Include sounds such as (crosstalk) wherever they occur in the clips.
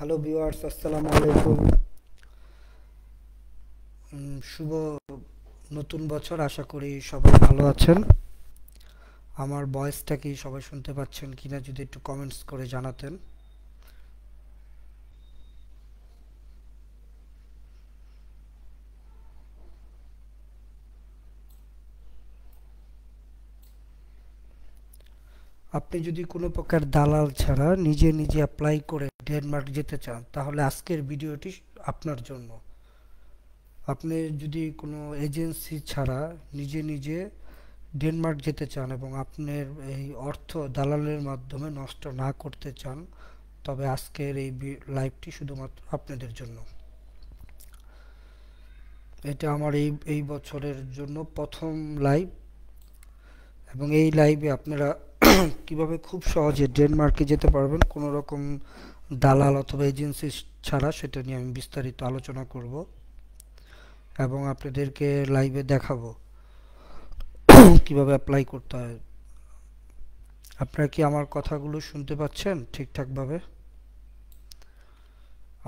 hello viewers আসসালামু আলাইকুম শুভ নতুন বছর আশা করি সবাই ভালো আছেন আমার ভয়েসটা কি সবাই শুনতে পাচ্ছেন কিনা যদি একটু কমেন্টস করে জানাতেন আপনি যদি কোনো প্রকার দালাল ছাড়া নিজে নিজে অ্যাপ্লাই করে ডেনমার্ক যেতে চান তাহলে আজকের ভিডিওটি আপনার জন্য আপনি যদি কোনো এজেন্সি ছাড়া নিজে নিজে ডেনমার্ক যেতে চান এবং আপনার এই অর্থ দালালের মাধ্যমে নষ্ট না করতে চান তবে আজকের এই লাইভটি শুধুমাত্র আপনাদের জন্য এটা আমার এই এই বছরের জন্য প্রথম লাইভ এবং এই লাইভে আপনারা (clears throat) কিভাবে খুব সহজে ডেনমার্কে যেতে পারবেন কোনো রকম দালাল অথবা এজেন্সি ছাড়া সেটা নিয়ে আমি বিস্তারিত আলোচনা করব এবং আপনাদেরকে লাইভে দেখাবো (clears throat) কিভাবে অ্যাপ্লাই করতে হয় আপনারা কি আমার কথাগুলো শুনতে পাচ্ছেন ঠিকঠাকভাবে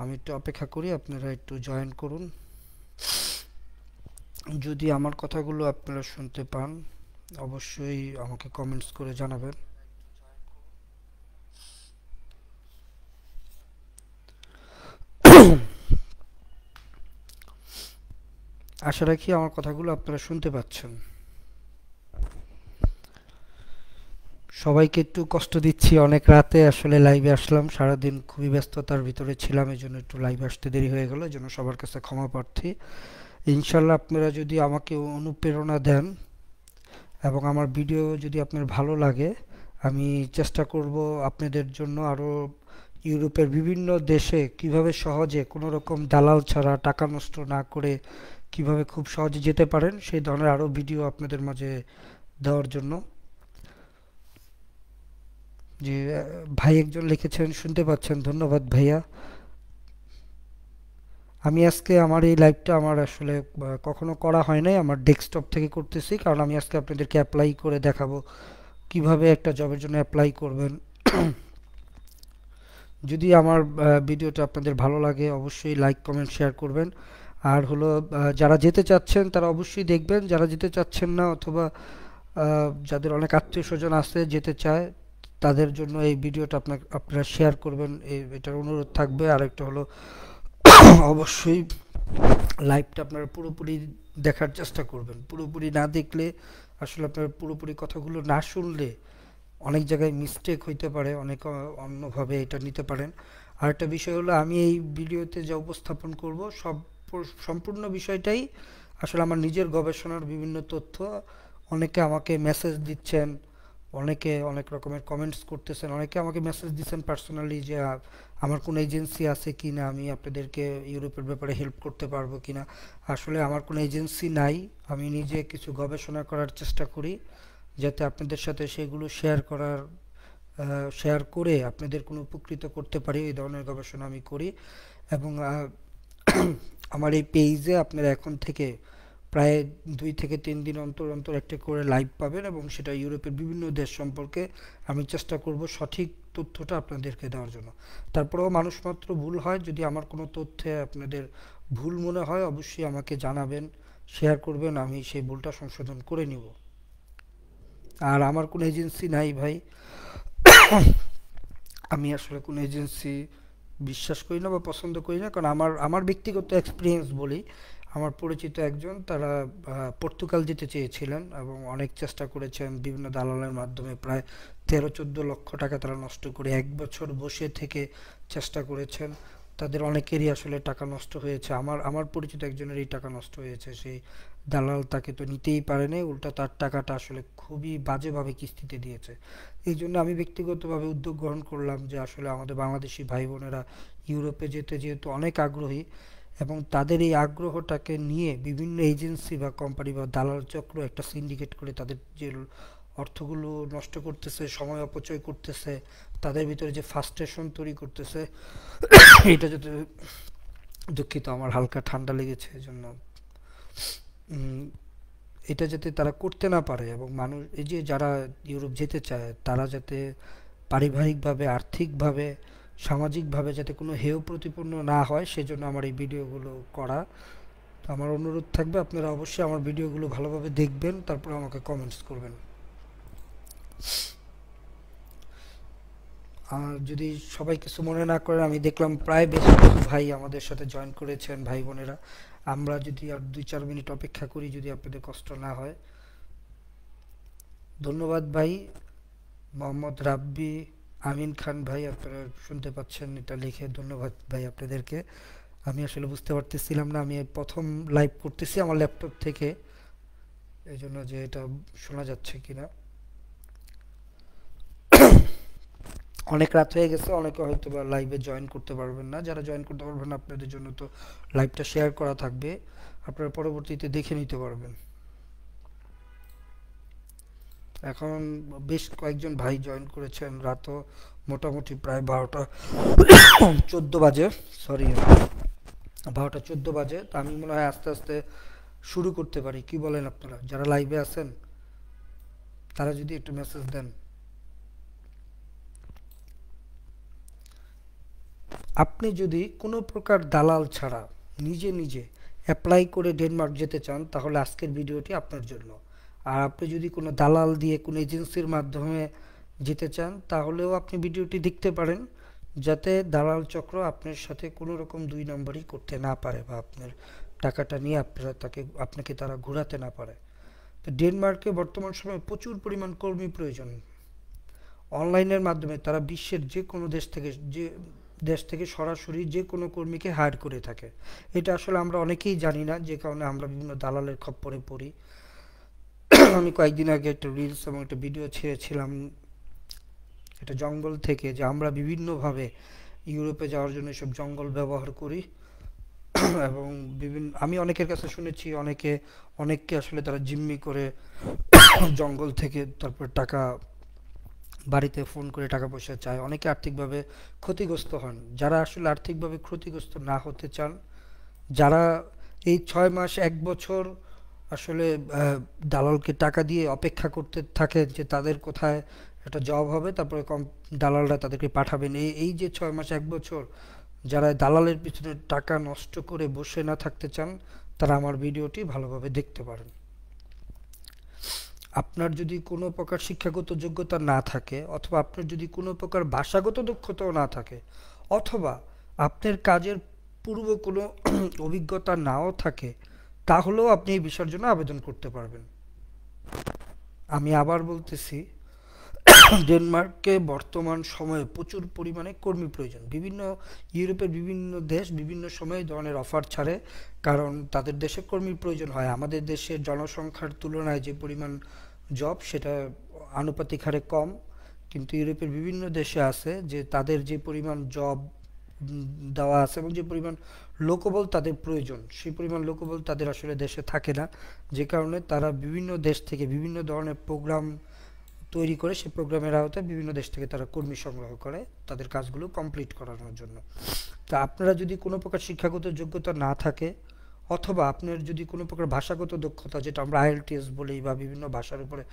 আমি একটু অপেক্ষা করি আপনারা একটু জয়েন করুন যদি আমার কথাগুলো আপনারা শুনতে পান অবশ্যই আমাকে কমেন্টস করে জানাবেন আশা রাখি আমার কথাগুলো আপনারা শুনতে পাচ্ছেন সবাইকে একটু কষ্ট দিচ্ছি অনেক রাতে আসলে লাইভে আসলাম সারাদিন খুবই ব্যস্ততার ভিতরে ছিলাম এই জন্য একটু লাইভে আসতে দেরি হয়ে গেল এই জন্য সবার কাছে ক্ষমা প্রার্থী ইনশাল্লাহ আপনারা যদি আমাকে অনুপ্রেরণা দেন এবং আমার ভিডিও যদি আপনার ভালো লাগে আমি চেষ্টা করব আপনাদের জন্য আরও ইউরোপের বিভিন্ন দেশে কিভাবে সহজে কোনো রকম দালাল ছাড়া টাকা নষ্ট না করে কিভাবে খুব সহজে যেতে পারেন সেই ধরনের আরও ভিডিও আপনাদের মাঝে দেওয়ার জন্য যে ভাই একজন লিখেছেন শুনতে পাচ্ছেন ধন্যবাদ ভাইয়া আমি আজকে আমার এই লাইভটা আমার আসলে কখনো করা হয় নাই আমার ডেস্কটপ থেকে করতেছি কারণ আমি আজকে আপনাদেরকে অ্যাপ্লাই করে দেখাবো কিভাবে একটা জবের জন্য অ্যাপ্লাই করবেন (coughs) যদি আমার ভিডিওটা আপনাদের ভালো লাগে অবশ্যই লাইক কমেন্ট শেয়ার করবেন আর হলো যারা যেতে চাচ্ছেন তারা অবশ্যই দেখবেন যারা যেতে চাচ্ছেন না অথবা যাদের অনেক আত্মীয় স্বজন আছে যেতে চায় তাদের জন্য এই ভিডিওটা আপনার আপনারা শেয়ার করবেন এটার অনুরোধ থাকবে আর একটা হলো অবশ্যই লাইভটা আপনারা পুরোপুরি দেখার চেষ্টা করবেন পুরোপুরি না দেখলে আসলে আপনার পুরোপুরি কথাগুলো না শুনলে অনেক জায়গায় মিস্টেক হইতে পারে অনেক অন্যভাবে এটা নিতে পারেন আর একটা বিষয় হলো আমি এই ভিডিওতে যা উপস্থাপন করব সব সম্পূর্ণ বিষয়টাই আসলে আমার নিজের গবেষণার বিভিন্ন তথ্য অনেকে আমাকে মেসেজ দিচ্ছেন অনেকে অনেক রকমের কমেন্টস করতেছেন অনেকে আমাকে মেসেজ দিচ্ছেন পার্সোনালি যে আমার কোনো এজেন্সি আছে কি না আমি আপনাদেরকে ইউরোপের ব্যাপারে হেল্প করতে পারবো কি না আসলে আমার কোনো এজেন্সি নাই আমি নিজে কিছু গবেষণা করার চেষ্টা করি যাতে আপনাদের সাথে সেগুলো শেয়ার করার শেয়ার করে আপনাদের কোনো উপকৃত করতে পারি এই ধরনের গবেষণা আমি করি এবং (clears throat) আমার এই পেজে আপনারা এখন থেকে প্রায় দুই থেকে তিন দিন অন্তর অন্তর একটা করে লাইভ পাবেন এবং সেটা ইউরোপের বিভিন্ন দেশ সম্পর্কে আমি চেষ্টা করব সঠিক তথ্যটা আপনাদেরকে দেওয়ার জন্য তারপরেও মানুষ মাত্র ভুল হয় যদি আমার কোনো তথ্যে আপনাদের ভুল মনে হয় অবশ্যই আমাকে জানাবেন শেয়ার করবেন আমি সেই ভুলটা সংশোধন করে নিব আর আমার কোনো এজেন্সি নাই ভাই আমি আসলে কোনো এজেন্সি বিশ্বাস করি না বা পছন্দ করি না কারণ আমার আমার ব্যক্তিগত এক্সপিরিয়েন্স বলি আমার পরিচিত একজন তারা পর্তুগাল যেতে চেয়েছিলেন এবং অনেক চেষ্টা করেছেন বিভিন্ন দালালের মাধ্যমে প্রায় তেরো চোদ্দ লক্ষ টাকা তারা নষ্ট করে এক বছর বসে থেকে চেষ্টা করেছেন তাদের অনেকেরই আসলে টাকা নষ্ট হয়েছে আমার আমার পরিচিত একজনেরই টাকা নষ্ট হয়েছে সেই দালাল তাকে তো নিতেই পারেনি উল্টা তার টাকাটা আসলে খুবই বাজেভাবে কিস্তিতে দিয়েছে এই জন্য আমি ব্যক্তিগতভাবে উদ্যোগ গ্রহণ করলাম যে আসলে আমাদের বাংলাদেশি ভাই বোনেরা ইউরোপে যেতে যেহেতু অনেক আগ্রহী এবং তাদের এই আগ্রহটাকে নিয়ে বিভিন্ন এজেন্সি বা কোম্পানি বা দালাল চক্র একটা সিন্ডিকেট করে তাদের যে অর্থগুলো নষ্ট করতেছে সময় অপচয় করতেছে তাদের ভিতরে যে ফার্স্টেশন তৈরি করতেছে এটা যদি দুঃখিত আমার হালকা ঠান্ডা লেগেছে জন্য এটা যাতে তারা করতে না পারে এবং মানুষ এই যে যারা ইউরোপ যেতে চায় তারা যাতে পারিবারিকভাবে আর্থিকভাবে সামাজিকভাবে যাতে কোনো হেয় প্রতিপন্ন না হয় সেজন্য আমার এই ভিডিওগুলো করা তো আমার অনুরোধ থাকবে আপনারা অবশ্যই আমার ভিডিওগুলো ভালোভাবে দেখবেন তারপর আমাকে কমেন্টস করবেন আর যদি সবাই কিছু মনে না করেন আমি দেখলাম প্রায় বেশ কিছু ভাই আমাদের সাথে জয়েন করেছেন ভাই বোনেরা আমরা যদি আর দুই চার মিনিট অপেক্ষা করি যদি আপনাদের কষ্ট না হয় ধন্যবাদ ভাই মোহাম্মদ রাব্বি আমিন খান ভাই আপনারা শুনতে পাচ্ছেন এটা লিখে ধন্যবাদ ভাই আপনাদেরকে আমি আসলে বুঝতে পারতেছিলাম না আমি প্রথম লাইভ করতেছি আমার ল্যাপটপ থেকে এই জন্য যে এটা শোনা যাচ্ছে কিনা অনেক রাত হয়ে গেছে অনেকে হয়তো বা লাইভে জয়েন করতে পারবেন না যারা জয়েন করতে পারবেন আপনাদের জন্য তো লাইভটা শেয়ার করা থাকবে আপনারা পরবর্তীতে দেখে নিতে পারবেন এখন বেশ কয়েকজন ভাই জয়েন করেছেন রাতও মোটামুটি প্রায় বারোটা চোদ্দো বাজে সরি বারোটা চোদ্দো বাজে তো আমি মনে হয় আস্তে আস্তে শুরু করতে পারি কি বলেন আপনারা যারা লাইভে আছেন তারা যদি একটু মেসেজ দেন আপনি যদি কোনো প্রকার দালাল ছাড়া নিজে নিজে অ্যাপ্লাই করে ডেনমার্ক যেতে চান তাহলে আজকের ভিডিওটি আপনার জন্য আর আপনি যদি কোনো দালাল দিয়ে কোনো এজেন্সির মাধ্যমে যেতে চান তাহলেও আপনি ভিডিওটি দেখতে পারেন যাতে দালাল চক্র আপনার সাথে কোনো রকম দুই নম্বরই করতে না পারে বা আপনার টাকাটা নিয়ে আপনারা তাকে আপনাকে তারা ঘোরাতে না পারে তো ডেনমার্কে বর্তমান সময়ে প্রচুর পরিমাণ কর্মী প্রয়োজন অনলাইনের মাধ্যমে তারা বিশ্বের যে কোনো দেশ থেকে যে দেশ থেকে সরাসরি যে কোনো কর্মীকে হায়ার করে থাকে এটা আসলে আমরা অনেকেই জানি না যে কারণে আমরা বিভিন্ন দালালের খপ্পরে পড়ি (clears throat) আমি কয়েকদিন আগে একটা রিলস এবং একটা ভিডিও ছেড়েছিলাম একটা জঙ্গল থেকে যে আমরা বিভিন্নভাবে ইউরোপে যাওয়ার জন্য সব জঙ্গল ব্যবহার করি (clears throat) এবং বিভিন্ন আমি অনেকের কাছে শুনেছি অনেকে অনেককে আসলে তারা জিম্মি করে (clears throat) জঙ্গল থেকে তারপর টাকা বাড়িতে ফোন করে টাকা পয়সা চায় অনেকে আর্থিকভাবে ক্ষতিগ্রস্ত হন যারা আসলে আর্থিকভাবে ক্ষতিগ্রস্ত না হতে চান যারা এই ছয় মাস এক বছর আসলে দালালকে টাকা দিয়ে অপেক্ষা করতে থাকে যে তাদের কোথায় একটা জব হবে তারপরে কম দালালরা তাদেরকে পাঠাবেন এই এই যে ছয় মাস এক বছর যারা দালালের পিছনে টাকা নষ্ট করে বসে না থাকতে চান তারা আমার ভিডিওটি ভালোভাবে দেখতে পারেন আপনার যদি কোনো প্রকার শিক্ষাগত যোগ্যতা না থাকে অথবা আপনার যদি কোনো প্রকার ভাষাগত দক্ষতাও না থাকে অথবা আপনার কাজের পূর্ব কোনো অভিজ্ঞতা নাও থাকে তাহলেও আপনি এই বিষয়ের জন্য আবেদন করতে পারবেন আমি আবার বলতেছি ডেনমার্কে বর্তমান সময়ে প্রচুর পরিমাণে কর্মী প্রয়োজন বিভিন্ন ইউরোপের বিভিন্ন দেশ বিভিন্ন সময়ে ধরনের অফার ছাড়ে কারণ তাদের দেশে কর্মীর প্রয়োজন হয় আমাদের দেশের জনসংখ্যার তুলনায় যে পরিমাণ জব সেটা আনুপাতিক হারে কম কিন্তু ইউরোপের বিভিন্ন দেশে আছে যে তাদের যে পরিমাণ জব দেওয়া আছে এবং যে পরিমাণ লোকবল তাদের প্রয়োজন সেই পরিমাণ লোকবল তাদের আসলে দেশে থাকে না যে কারণে তারা বিভিন্ন দেশ থেকে বিভিন্ন ধরনের প্রোগ্রাম তৈরি করে সেই প্রোগ্রামের আওতায় বিভিন্ন দেশ থেকে তারা কর্মী সংগ্রহ করে তাদের কাজগুলো কমপ্লিট করানোর জন্য তা আপনারা যদি কোনো প্রকার শিক্ষাগত যোগ্যতা না থাকে অথবা আপনার যদি কোনো প্রকার ভাষাগত দক্ষতা যেটা আমরা আইএলটিএস বলি বা বিভিন্ন ভাষার উপরে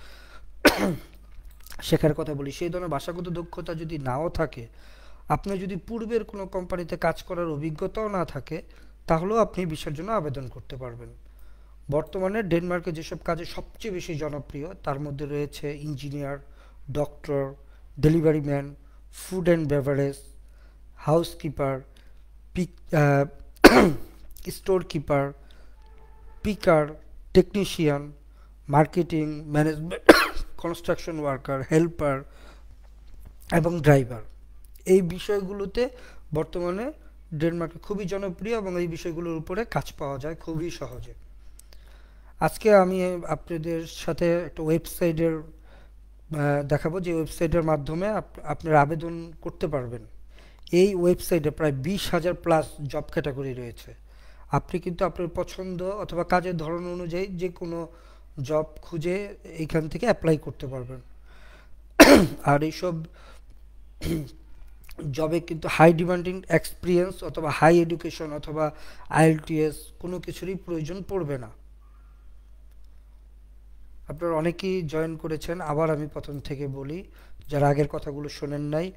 (coughs) শেখার কথা বলি সেই ধরনের ভাষাগত দক্ষতা যদি নাও থাকে আপনার যদি পূর্বের কোনো কোম্পানিতে কাজ করার অভিজ্ঞতাও না থাকে তাহলেও আপনি বিষয়ের জন্য আবেদন করতে পারবেন বর্তমানে ডেনমার্কে যেসব কাজে সবচেয়ে বেশি জনপ্রিয় তার মধ্যে রয়েছে engineer doctor delivery man food and beverage housekeeper pick store keeper picker technician marketing management (coughs) construction worker helper এবং ড্রাইভার এই বিষয়গুলোতে বর্তমানে ডেনমার্কে খুবই জনপ্রিয় এবং এই বিষয়গুলোর উপরে কাজ পাওয়া যায় খুবই সহজে আজকে আমি আপনাদের সাথে একটা ওয়েবসাইটের দেখাবো যে ওয়েবসাইটের মাধ্যমে আপনারা আবেদন করতে পারবেন এই ওয়েবসাইটে প্রায় বিশ হাজার প্লাস জব ক্যাটাগরি রয়েছে আপনি কিন্তু আপনার পছন্দ অথবা কাজের ধরন অনুযায়ী যে কোনো জব খুঁজে এইখান থেকে অ্যাপ্লাই করতে পারবেন আর এইসব জবে কিন্তু হাই ডিমান্ডিং এক্সপিরিয়েন্স অথবা হাই এডুকেশন অথবা আইএলটিএস কোনো কিছুরই প্রয়োজন পড়বে না আপনার অনেকেই জয়েন করেছেন আবার আমি প্রথম থেকে বলি যারা আগের কথাগুলো শোনেন নাই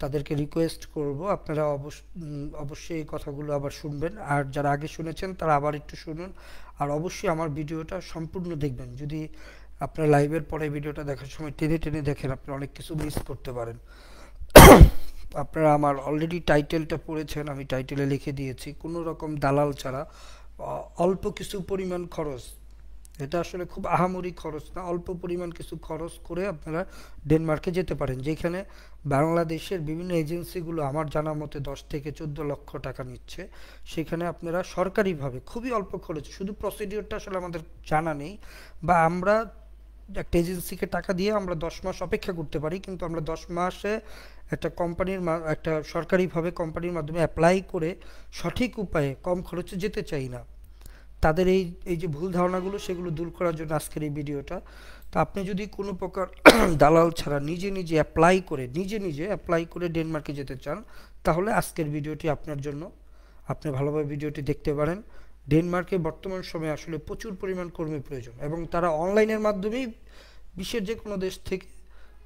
তাদেরকে রিকোয়েস্ট করব আপনারা অবশ্যই এই কথাগুলো আবার শুনবেন আর যারা আগে শুনেছেন তারা আবার একটু শুনুন আর অবশ্যই আমার ভিডিওটা সম্পূর্ণ দেখবেন যদি আপনার লাইভের পরে ভিডিওটা দেখার সময় টেনে টেনে দেখেন আপনি অনেক কিছু মিস করতে পারেন আপনারা আমার অলরেডি টাইটেলটা পড়েছেন আমি টাইটেলে লিখে দিয়েছি কোনো রকম দালাল ছাড়া অল্প কিছু পরিমাণ খরচ এটা আসলে খুব আহামরি খরচ না অল্প পরিমাণ কিছু খরচ করে আপনারা ডেনমার্কে যেতে পারেন যেখানে বাংলাদেশের বিভিন্ন এজেন্সিগুলো আমার জানা মতে দশ থেকে চোদ্দ লক্ষ টাকা নিচ্ছে সেখানে আপনারা সরকারিভাবে খুবই অল্প খরচ শুধু প্রসিডিওরটা আসলে আমাদের জানা নেই বা আমরা একটা এজেন্সিকে টাকা দিয়ে আমরা দশ মাস অপেক্ষা করতে পারি কিন্তু আমরা দশ মাসে একটা কোম্পানির একটা সরকারিভাবে কোম্পানির মাধ্যমে অ্যাপ্লাই করে সঠিক উপায়ে কম খরচে যেতে চাই না তাদের এই এই যে ভুল ধারণাগুলো সেগুলো দূর করার জন্য আজকের এই ভিডিওটা তো আপনি যদি কোনো প্রকার (clears throat) দালাল ছাড়া নিজে নিজে অ্যাপ্লাই করে নিজে নিজে অ্যাপ্লাই করে ডেনমার্কে যেতে চান তাহলে আজকের ভিডিওটি আপনার জন্য আপনি ভালোভাবে ভিডিওটি দেখতে পারেন ডেনমার্কে বর্তমান সময়ে আসলে প্রচুর পরিমাণ কর্মী প্রয়োজন এবং তারা অনলাইনের মাধ্যমেই বিশ্বের যে কোনো দেশ থেকে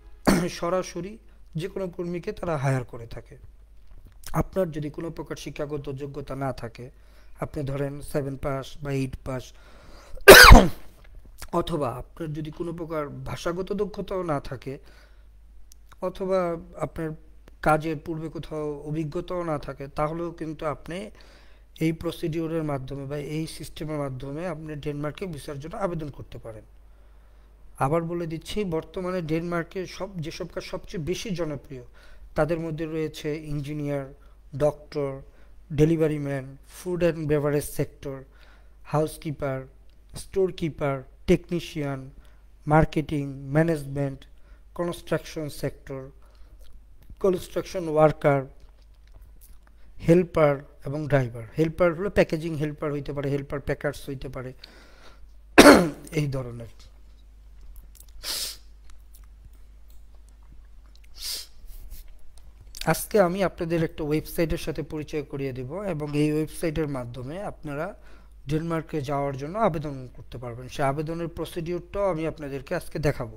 (coughs) সরাসরি যে কোনো কর্মীকে তারা হায়ার করে থাকে আপনার যদি কোনো প্রকার শিক্ষাগত যোগ্যতা না থাকে আপনি ধরেন সেভেন পাস বা এইট পাস (coughs) অথবা আপনার যদি কোনো প্রকার ভাষাগত দক্ষতাও না থাকে অথবা আপনার কাজের পূর্বে কোথাও অভিজ্ঞতাও না থাকে তাহলেও কিন্তু আপনি এই প্রসিডিওরের মাধ্যমে বা এই সিস্টেমের মাধ্যমে আপনি ডেনমার্কে ভিসার জন্য আবেদন করতে পারেন আবার বলে দিচ্ছি বর্তমানে ডেনমার্কে সব যেসব কাজ সবচেয়ে বেশি জনপ্রিয় তাদের মধ্যে রয়েছে engineer doctor delivery man food and beverage sector housekeeper store keeper technician marketing management construction sector construction worker helper এবং ড্রাইভার হেল্পার হলো প্যাকেজিং হেল্পার হইতে পারে হেল্পার প্যাকার্স হইতে পারে (coughs) এই ধরনের আজকে আমি আপনাদের একটা ওয়েবসাইটের সাথে পরিচয় করিয়ে দেব এবং এই ওয়েবসাইটের মাধ্যমে আপনারা ডেনমার্কে যাওয়ার জন্য আবেদন করতে পারবেন সে আবেদনের প্রসিডিউরটাও আমি আপনাদেরকে আজকে দেখাবো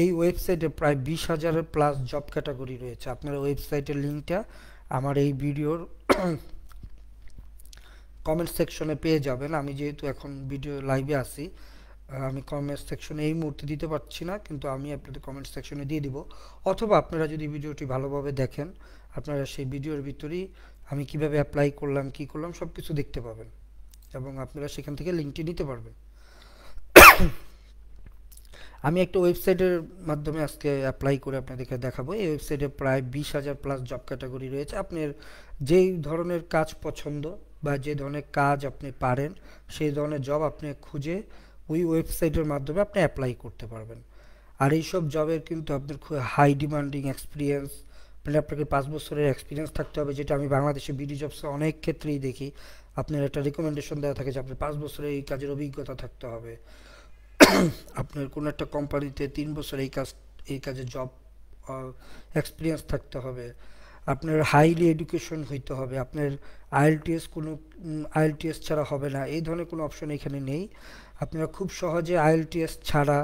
এই ওয়েবসাইটে প্রায় বিশ হাজারের প্লাস জব ক্যাটাগরি রয়েছে আপনারা ওয়েবসাইটের লিঙ্কটা আমার এই ভিডিওর কমেন্ট (coughs) সেকশনে পেয়ে যাবেন আমি যেহেতু এখন ভিডিও লাইভে আছি আমি কমেন্ট সেকশনে এই মুহূর্তে দিতে পারছি না কিন্তু আমি আপনাদের কমেন্ট সেকশনে দিয়ে দিব অথবা আপনারা যদি ভিডিওটি ভালোভাবে দেখেন আপনারা সেই ভিডিওর ভিতরেই আমি কিভাবে অ্যাপ্লাই করলাম কি করলাম সব কিছু দেখতে পাবেন এবং আপনারা সেখান থেকে লিঙ্কটি নিতে পারবেন (coughs) আমি একটা ওয়েবসাইটের মাধ্যমে আজকে অ্যাপ্লাই করে আপনাদেরকে দেখাবো এই ওয়েবসাইটে প্রায় বিশ হাজার প্লাস জব ক্যাটাগরি রয়েছে আপনার যেই ধরনের কাজ পছন্দ বা যে ধরনের কাজ আপনি পারেন সেই ধরনের জব আপনি খুঁজে ওই ওয়েবসাইটের মাধ্যমে আপনি অ্যাপ্লাই করতে পারবেন আর এইসব জবের কিন্তু আপনার খুব হাই ডিমান্ডিং এক্সপিরিয়েন্স মানে আপনাকে পাঁচ বছরের এক্সপিরিয়েন্স থাকতে হবে যেটা আমি বাংলাদেশে বিডি জবসে অনেক ক্ষেত্রেই দেখি আপনার একটা রেকমেন্ডেশন দেওয়া থাকে যে আপনার পাঁচ বছরের এই কাজের অভিজ্ঞতা থাকতে হবে আপনার কোনো একটা কোম্পানিতে তিন বছর এই কাজ এই কাজে জব এক্সপিরিয়েন্স থাকতে হবে আপনার হাইলি এডুকেশন হইতে হবে আপনার আইএলটিএস কোনো আইএলটিএস ছাড়া হবে না এই ধরনের কোনো অপশন এখানে নেই আপনারা খুব সহজে আইএলটিএস ছাড়া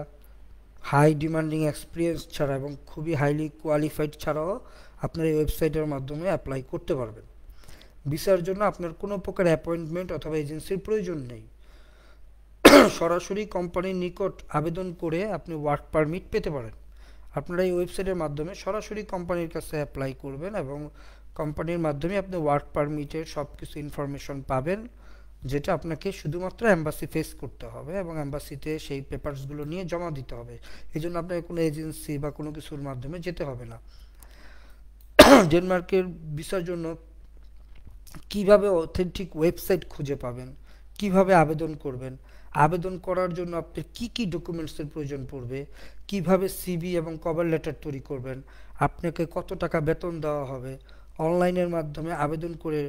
হাই ডিমান্ডিং এক্সপিরিয়েন্স ছাড়া এবং খুবই হাইলি কোয়ালিফাইড ছাড়াও আপনার এই ওয়েবসাইটের মাধ্যমে অ্যাপ্লাই করতে পারবেন ভিসার জন্য আপনার কোনো প্রকার অ্যাপয়েন্টমেন্ট অথবা এজেন্সির প্রয়োজন নেই সরাসরি কোম্পানির নিকট আবেদন করে আপনি ওয়ার্ক পারমিট পেতে পারেন আপনারা এই ওয়েবসাইটের মাধ্যমে সরাসরি কোম্পানির কাছে অ্যাপ্লাই করবেন এবং কোম্পানির মাধ্যমে আপনি ওয়ার্ক পারমিটের সব কিছু ইনফরমেশন পাবেন যেটা আপনাকে শুধুমাত্র অ্যাম্বাসি ফেস করতে হবে এবং অ্যাম্বাসিতে সেই পেপারসগুলো নিয়ে জমা দিতে হবে এই জন্য আপনাকে কোনো এজেন্সি বা কোনো কিছুর মাধ্যমে যেতে হবে না ডেনমার্কের (coughs) ভিসার জন্য কিভাবে অথেন্টিক ওয়েবসাইট খুঁজে পাবেন কিভাবে আবেদন করবেন আবেদন করার জন্য আপনার কি কি ডকুমেন্টসের প্রয়োজন পড়বে কিভাবে সিবি এবং কভার লেটার তৈরি করবেন আপনাকে কত টাকা বেতন দেওয়া হবে অনলাইনের মাধ্যমে আবেদন করে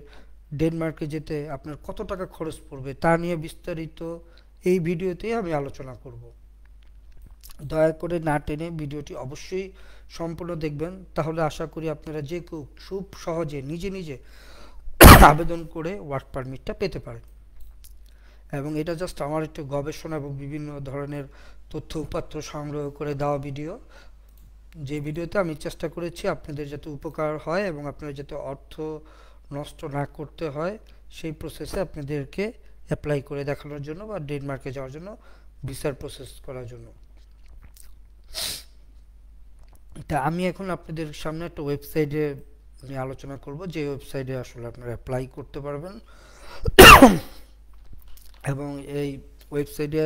ডেনমার্কে যেতে আপনার কত টাকা খরচ পড়বে তা নিয়ে বিস্তারিত এই ভিডিওতেই আমি আলোচনা করব দয়া করে না টেনে ভিডিওটি অবশ্যই সম্পূর্ণ দেখবেন তাহলে আশা করি আপনারা যে খুব সহজে নিজে নিজে আবেদন করে ওয়ার্ক পারমিটটা পেতে পারেন এবং এটা জাস্ট আমার একটু গবেষণা এবং বিভিন্ন ধরনের তথ্য উপাত্র সংগ্রহ করে দেওয়া ভিডিও যে ভিডিওতে আমি চেষ্টা করেছি আপনাদের যাতে উপকার হয় এবং আপনারা যাতে অর্থ নষ্ট না করতে হয় সেই প্রসেসে আপনাদেরকে অ্যাপ্লাই করে দেখানোর জন্য বা ডেনমার্কে যাওয়ার জন্য ভিসার প্রসেস করার জন্য তা আমি এখন আপনাদের সামনে একটা ওয়েবসাইটে আমি আলোচনা করব যে ওয়েবসাইটে আসলে আপনারা অ্যাপ্লাই করতে পারবেন এবং এই ওয়েবসাইটে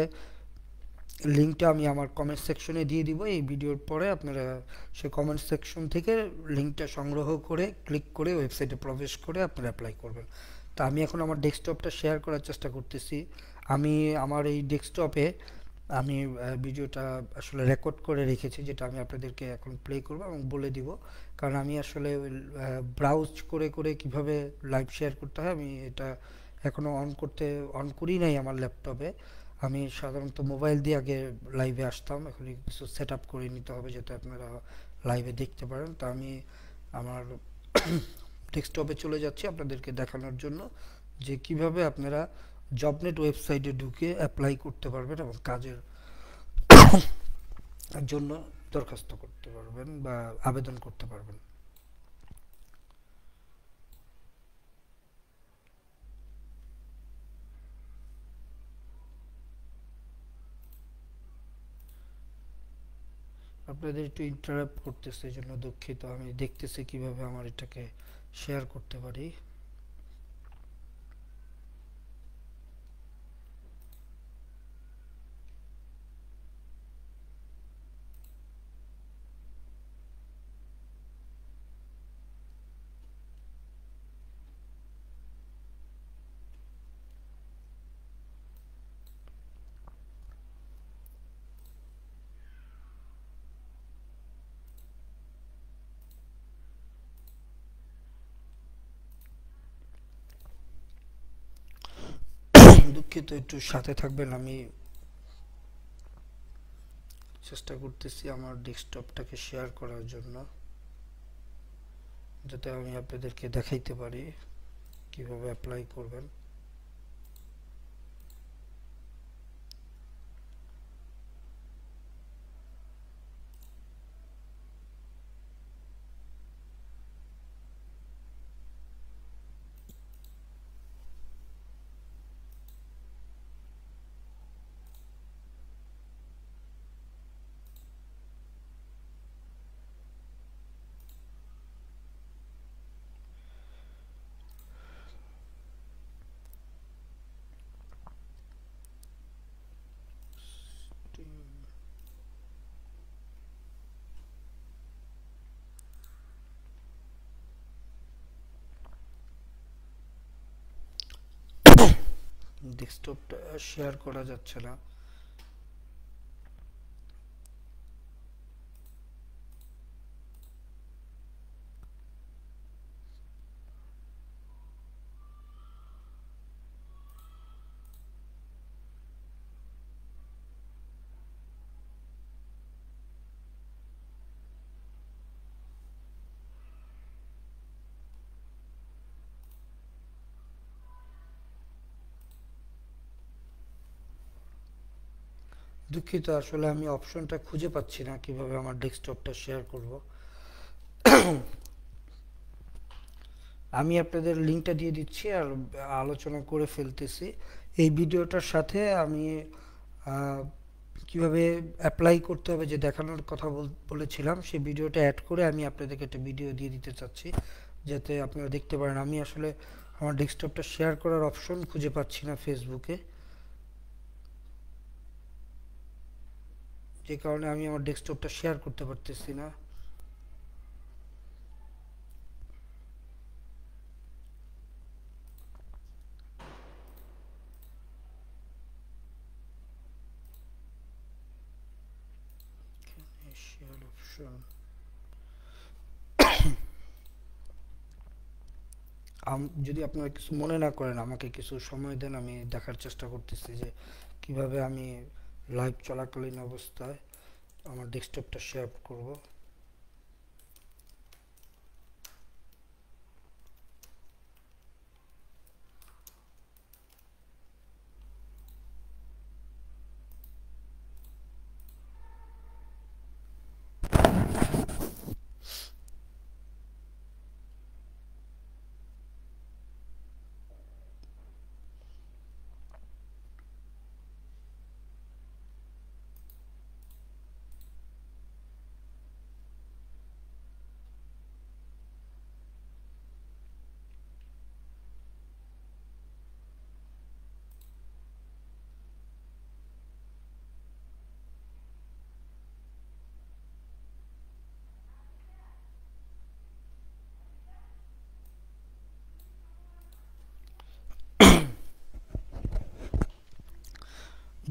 লিঙ্কটা আমি আমার কমেন্ট সেকশনে দিয়ে দিব এই ভিডিওর পরে আপনারা সে কমেন্ট সেকশন থেকে লিঙ্কটা সংগ্রহ করে ক্লিক করে ওয়েবসাইটে প্রবেশ করে আপনারা অ্যাপ্লাই করবেন তো আমি এখন আমার ডেস্কটপটা শেয়ার করার চেষ্টা করতেছি আমি আমার এই ডেস্কটপে আমি ভিডিওটা আসলে রেকর্ড করে রেখেছি যেটা আমি আপনাদেরকে এখন প্লে করবো এবং বলে দিব কারণ আমি আসলে ব্রাউজ করে করে কিভাবে লাইভ শেয়ার করতে হয় আমি এটা এখনও অন করতে অন করি নাই আমার ল্যাপটপে আমি সাধারণত মোবাইল দিয়ে আগে লাইভে আসতাম এখন কিছু সেট আপ করে নিতে হবে যাতে আপনারা লাইভে দেখতে পারেন তা আমি আমার ডেস্কটপে (coughs) চলে যাচ্ছি আপনাদেরকে দেখানোর জন্য যে কিভাবে আপনারা জবনেট ওয়েবসাইটে ঢুকে অ্যাপ্লাই করতে পারবেন এবং কাজের (coughs) জন্য দরখাস্ত করতে পারবেন বা আবেদন করতে পারবেন আপনাদের একটু ইন্টারাপ্ট করতেছে এই জন্য দুঃখিত আমি দেখতেছি কিভাবে আমার এটাকে শেয়ার করতে পারি তো একটু সাথে থাকবেন আমি চেষ্টা করতেছি আমার ডেস্কটপটাকে শেয়ার করার জন্য যাতে আমি আপনাদেরকে দেখাইতে পারি কিভাবে অ্যাপ্লাই করবেন ডেস্কটপটা শেয়ার করা যাচ্ছে না দুঃখিত আসলে আমি অপশনটা খুঁজে পাচ্ছি না কিভাবে আমার ডেস্কটপটা শেয়ার করব আমি আপনাদের লিঙ্কটা দিয়ে দিচ্ছি আর আলোচনা করে ফেলতেছি এই ভিডিওটার সাথে আমি কিভাবে অ্যাপ্লাই করতে হবে যে দেখানোর কথা বলেছিলাম সেই ভিডিওটা অ্যাড করে আমি আপনাদেরকে একটা ভিডিও দিয়ে দিতে চাচ্ছি যাতে আপনারা দেখতে পারেন আমি আসলে আমার ডেস্কটপটা শেয়ার করার অপশন খুঁজে পাচ্ছি না ফেসবুকে যে কারণে আমি আমার ডেস্কটপটা শেয়ার করতে পারতেছি না যদি আপনারা কিছু মনে না করেন আমাকে কিছু সময় দেন আমি দেখার চেষ্টা করতেছি যে কিভাবে আমি লাইভ চলাকালীন অবস্থায় আমার ডেস্কটপটা শেয়ার করব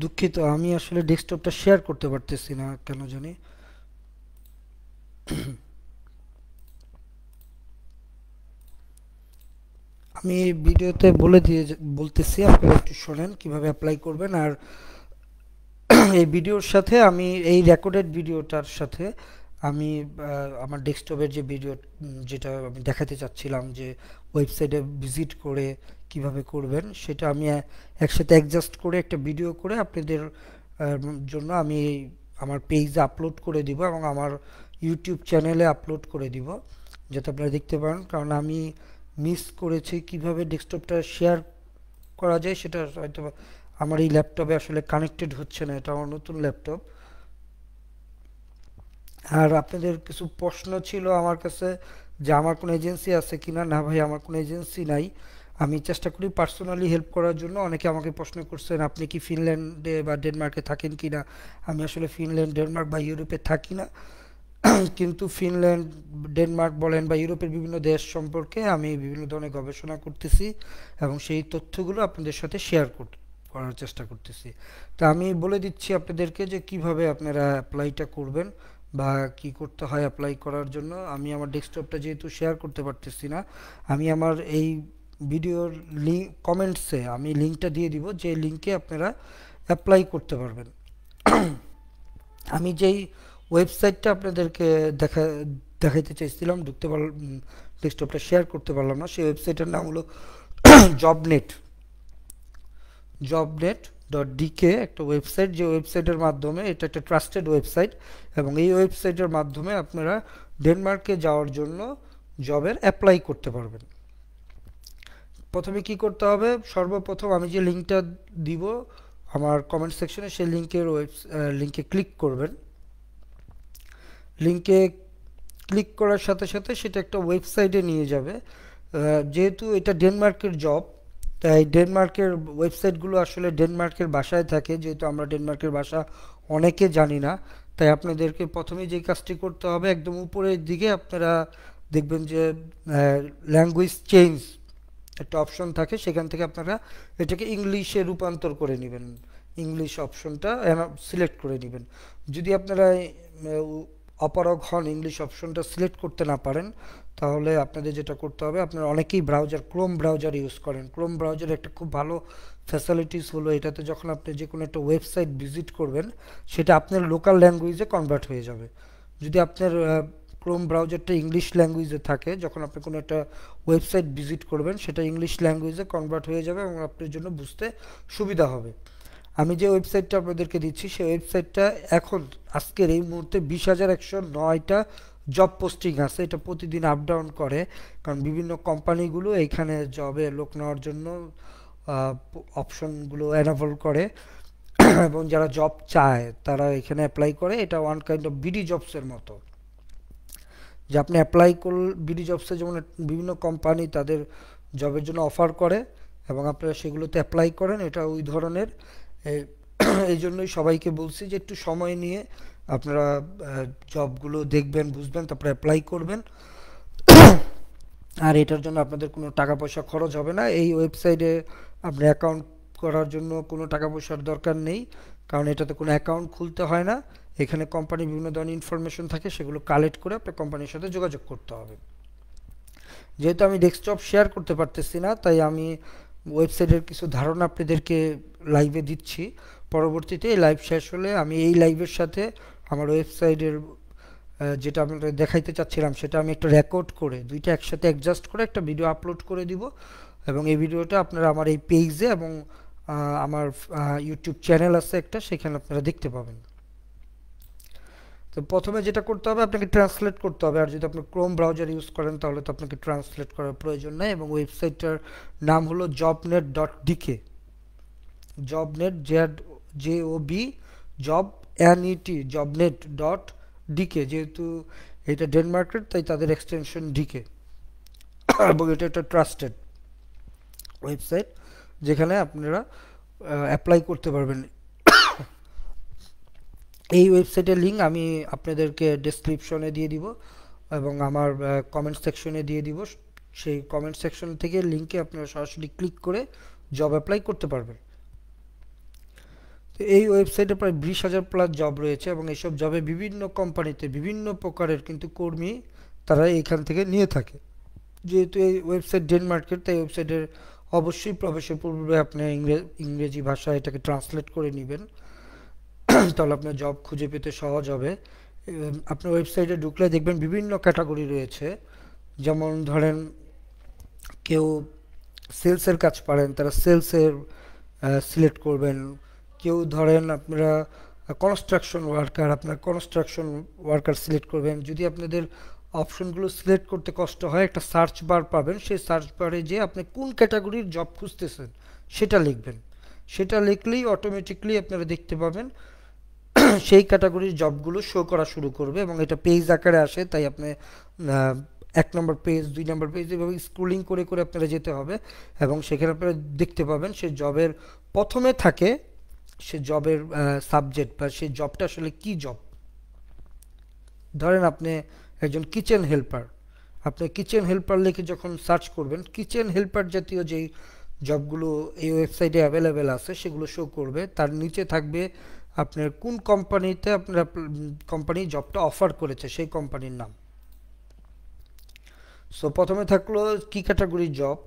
দুঃখিত আমি আসলে ডেস্কটপটা শেয়ার করতে পারতেছি না কেন জানি আমি এই ভিডিওতে বলে দিয়ে বলতেছি আপনারা একটু শোনেন কিভাবে অ্যাপ্লাই করবেন আর এই ভিডিওর সাথে আমি এই রেকর্ডেড ভিডিওটার সাথে আমি আমার ডেস্কটপের যে ভিডিও যেটা আমি দেখাতে চাচ্ছিলাম যে ওয়েবসাইটে ভিজিট করে কিভাবে করবেন সেটা আমি একসাথে অ্যাডজাস্ট করে একটা ভিডিও করে আপনাদের জন্য আমি আমার পেজে আপলোড করে দিব এবং আমার ইউটিউব চ্যানেলে আপলোড করে দিব যাতে আপনারা দেখতে পারেন কারণ আমি মিস করেছি কিভাবে ডেস্কটপটা শেয়ার করা যায় সেটা হয়তো আমার এই ল্যাপটপে আসলে কানেক্টেড হচ্ছে না এটা আমার নতুন ল্যাপটপ আর আপনাদের কিছু প্রশ্ন ছিল আমার কাছে যে আমার কোনো এজেন্সি আছে কি না না ভাই আমার কোনো এজেন্সি নাই আমি চেষ্টা করি পার্সোনালি হেল্প করার জন্য অনেকে আমাকে প্রশ্ন করছেন আপনি কি ফিনল্যান্ডে বা ডেনমার্কে থাকেন কি না আমি আসলে ফিনল্যান্ড ডেনমার্ক বা ইউরোপে থাকি না (clears throat) কিন্তু ফিনল্যান্ড ডেনমার্ক বলেন বা ইউরোপের বিভিন্ন দেশ সম্পর্কে আমি বিভিন্ন ধরনের গবেষণা করতেছি এবং সেই তথ্যগুলো আপনাদের সাথে শেয়ার করার চেষ্টা করতেছি তা আমি বলে দিচ্ছি আপনাদেরকে যে কিভাবে আপনারা অ্যাপ্লাইটা করবেন বা কি করতে হয় অ্যাপ্লাই করার জন্য আমি আমার ডেস্কটপটা যেহেতু শেয়ার করতে পারতেছি না আমি আমার এই ভিডিওর লিঙ্ক কমেন্টসে আমি লিঙ্কটা দিয়ে দিব যে লিঙ্কে আপনারা অ্যাপ্লাই করতে পারবেন (clears throat) আমি যেই ওয়েবসাইটটা আপনাদেরকে দেখা দেখাইতে চাইছিলাম ঢুকতে পার ডেস্কটপটা শেয়ার করতে পারলাম না সেই ওয়েবসাইটের নাম হলো job net job net dot DK একটা ওয়েবসাইট যে ওয়েবসাইটের মাধ্যমে এটা একটা ট্রাস্টেড ওয়েবসাইট এবং এই ওয়েবসাইটের মাধ্যমে আপনারা ডেনমার্কে যাওয়ার জন্য জবের অ্যাপ্লাই করতে পারবেন প্রথমে কি করতে হবে সর্বপ্রথম আমি যে লিঙ্কটা দিব আমার কমেন্ট সেকশনে সেই লিঙ্কের ওয়েব লিঙ্কে ক্লিক করবেন লিঙ্কে ক্লিক করার সাথে সাথে সেটা একটা ওয়েবসাইটে নিয়ে যাবে যেহেতু এটা ডেনমার্কের জব তাই ডেনমার্কের ওয়েবসাইটগুলো আসলে ডেনমার্কের ভাষায় থাকে যেহেতু আমরা ডেনমার্কের ভাষা অনেকে জানি না তাই আপনাদেরকে প্রথমে যে কাজটি করতে হবে একদম উপরের দিকে আপনারা দেখবেন যে ল্যাঙ্গুয়েজ চেঞ্জ একটা অপশন থাকে সেখান থেকে আপনারা এটাকে ইংলিশে রূপান্তর করে নেবেন ইংলিশ অপশনটা সিলেক্ট করে নেবেন যদি আপনারা অপারগ হন ইংলিশ অপশনটা সিলেক্ট করতে না পারেন তাহলে আপনাদের যেটা করতে হবে আপনারা অনেকেই ব্রাউজার ক্রোম ব্রাউজার ইউজ করেন ক্রোম ব্রাউজার একটা খুব ভালো ফ্যাসিলিটিস হলো এটাতে যখন আপনি যে কোনো একটা ওয়েবসাইট ভিজিট করবেন সেটা আপনার লোকাল ল্যাঙ্গুয়েজে কনভার্ট হয়ে যাবে যদি আপনার ক্রোম ব্রাউজারটা ইংলিশ ল্যাঙ্গুয়েজে থাকে যখন আপনি কোনো একটা ওয়েবসাইট ভিজিট করবেন সেটা ইংলিশ ল্যাঙ্গুয়েজে কনভার্ট হয়ে যাবে এবং আপনার জন্য বুঝতে সুবিধা হবে আমি যে ওয়েবসাইটটা আপনাদেরকে দিচ্ছি সেই ওয়েবসাইটটা এখন আজকের এই মুহূর্তে বিশ হাজার একশো নয়টা জব পোস্টিং আছে এটা প্রতিদিন আপ ডাউন করে কারণ বিভিন্ন কোম্পানিগুলো এইখানে জবে লোক নেওয়ার জন্য অপশনগুলো অ্যানাভল করে (clears throat) এবং যারা জব চায় তারা এখানে অ্যাপ্লাই করে এটা ওয়ান কাইন্ড অফ বিডি জবসের মতো যে আপনি অ্যাপ্লাই করল বিডি জবসে যেমন বিভিন্ন কোম্পানি তাদের জবের জন্য অফার করে এবং আপনারা সেগুলোতে অ্যাপ্লাই করেন এটা ওই ধরনের (clears throat) এই জন্যই সবাইকে বলছি যে একটু সময় নিয়ে আপনারা জবগুলো দেখবেন বুঝবেন তারপরে অ্যাপ্লাই করবেন আর এটার জন্য আপনাদের কোনো টাকা পয়সা খরচ হবে না এই ওয়েবসাইটে আপনি অ্যাকাউন্ট করার জন্য কোনো টাকা পয়সার দরকার নেই কারণ এটাতে কোনো অ্যাকাউন্ট খুলতে হয় না এখানে কোম্পানির বিভিন্ন ধরনের ইনফরমেশন থাকে সেগুলো কালেক্ট করে আপনার কোম্পানির সাথে যোগাযোগ করতে হবে যেহেতু আমি ডেস্কটপ শেয়ার করতে পারতেছি না তাই আমি ওয়েবসাইটের কিছু ধারণা আপনাদেরকে লাইভে দিচ্ছি পরবর্তীতে এই লাইভ শেষ হলে আমি এই লাইভের সাথে আমার ওয়েবসাইটের যেটা আপনাদের দেখাইতে চাচ্ছিলাম সেটা আমি একটা রেকর্ড করে দুইটা একসাথে অ্যাডজাস্ট করে একটা ভিডিও আপলোড করে দিব এবং এই ভিডিওটা আপনারা আমার এই পেজে এবং আমার ইউটিউব চ্যানেল আছে একটা সেখানে আপনারা দেখতে পাবেন তো প্রথমে যেটা করতে হবে আপনাকে ট্রান্সলেট করতে হবে আর যদি আপনি ক্রোম ব্রাউজার ইউজ করেন তাহলে তো আপনাকে ট্রান্সলেট করার প্রয়োজন নেই এবং ওয়েবসাইটটার নাম হলো job net dot DK job net Z J O B job অ্যানিটি জবনেট ডট ডিকে যেহেতু এটা ডেনমার্কের তাই তাদের এক্সটেনশন ডিকে (coughs) এবং এটা একটা ট্রাস্টেড ওয়েবসাইট যেখানে আপনারা অ্যাপ্লাই করতে পারবেন (coughs) এই ওয়েবসাইটের লিঙ্ক আমি আপনাদেরকে ডেসক্রিপশনে দিয়ে দিব এবং আমার কমেন্ট সেকশনে দিয়ে দিব সেই কমেন্ট সেকশন থেকে লিঙ্কে আপনারা সরাসরি ক্লিক করে জব অ্যাপ্লাই করতে পারবেন এই ওয়েবসাইটে প্রায় বিশ হাজার প্লাস জব রয়েছে এবং এইসব জবে বিভিন্ন কোম্পানিতে বিভিন্ন প্রকারের কিন্তু কর্মী তারা এখান থেকে নিয়ে থাকে যেহেতু এই ওয়েবসাইট ডেনমার্কের তাই ওয়েবসাইটের অবশ্যই প্রবেশের পূর্বে আপনি ইংরেজি ভাষায় এটাকে ট্রান্সলেট করে নেবেন (clears throat) তাহলে আপনার জব খুঁজে পেতে সহজ হবে আপনার ওয়েবসাইটে ঢুকলে দেখবেন বিভিন্ন ক্যাটাগরি রয়েছে যেমন ধরেন কেউ সেলসের কাজ পারেন তারা সেলসের সিলেক্ট করবেন কেউ ধরেন আপনারা কনস্ট্রাকশন ওয়ার্কার আপনার কনস্ট্রাকশন ওয়ার্কার সিলেক্ট করবেন যদি আপনাদের অপশনগুলো সিলেক্ট করতে কষ্ট হয় একটা সার্চ বার পাবেন সেই সার্চ বারে যে আপনি কোন ক্যাটাগরির জব খুঁজতেছেন সেটা লিখবেন সেটা লিখলেই অটোমেটিকলি আপনারা দেখতে পাবেন সেই ক্যাটাগরির জবগুলো শো করা শুরু করবে এবং এটা পেজ আকারে আসে তাই আপনি এক নম্বর পেজ দুই নম্বর পেজ এভাবে স্ক্রুলিং করে করে আপনারা যেতে হবে এবং সেখানে আপনারা দেখতে পাবেন সেই জবের প্রথমে থাকে সে জবের সাবজেক্ট বা সেই জবটা আসলে কি জব ধরেন আপনি একজন কিচেন হেল্পার আপনি কিচেন হেল্পার লিখে যখন সার্চ করবেন কিচেন হেল্পার জাতীয় যেই জবগুলো এই ওয়েবসাইটে অ্যাভেলেবেল আছে সেগুলো শো করবে তার নিচে থাকবে আপনার কোন কোম্পানিতে আপনার কোম্পানি জবটা অফার করেছে সেই কোম্পানির নাম সো প্রথমে থাকলো কি ক্যাটাগরি জব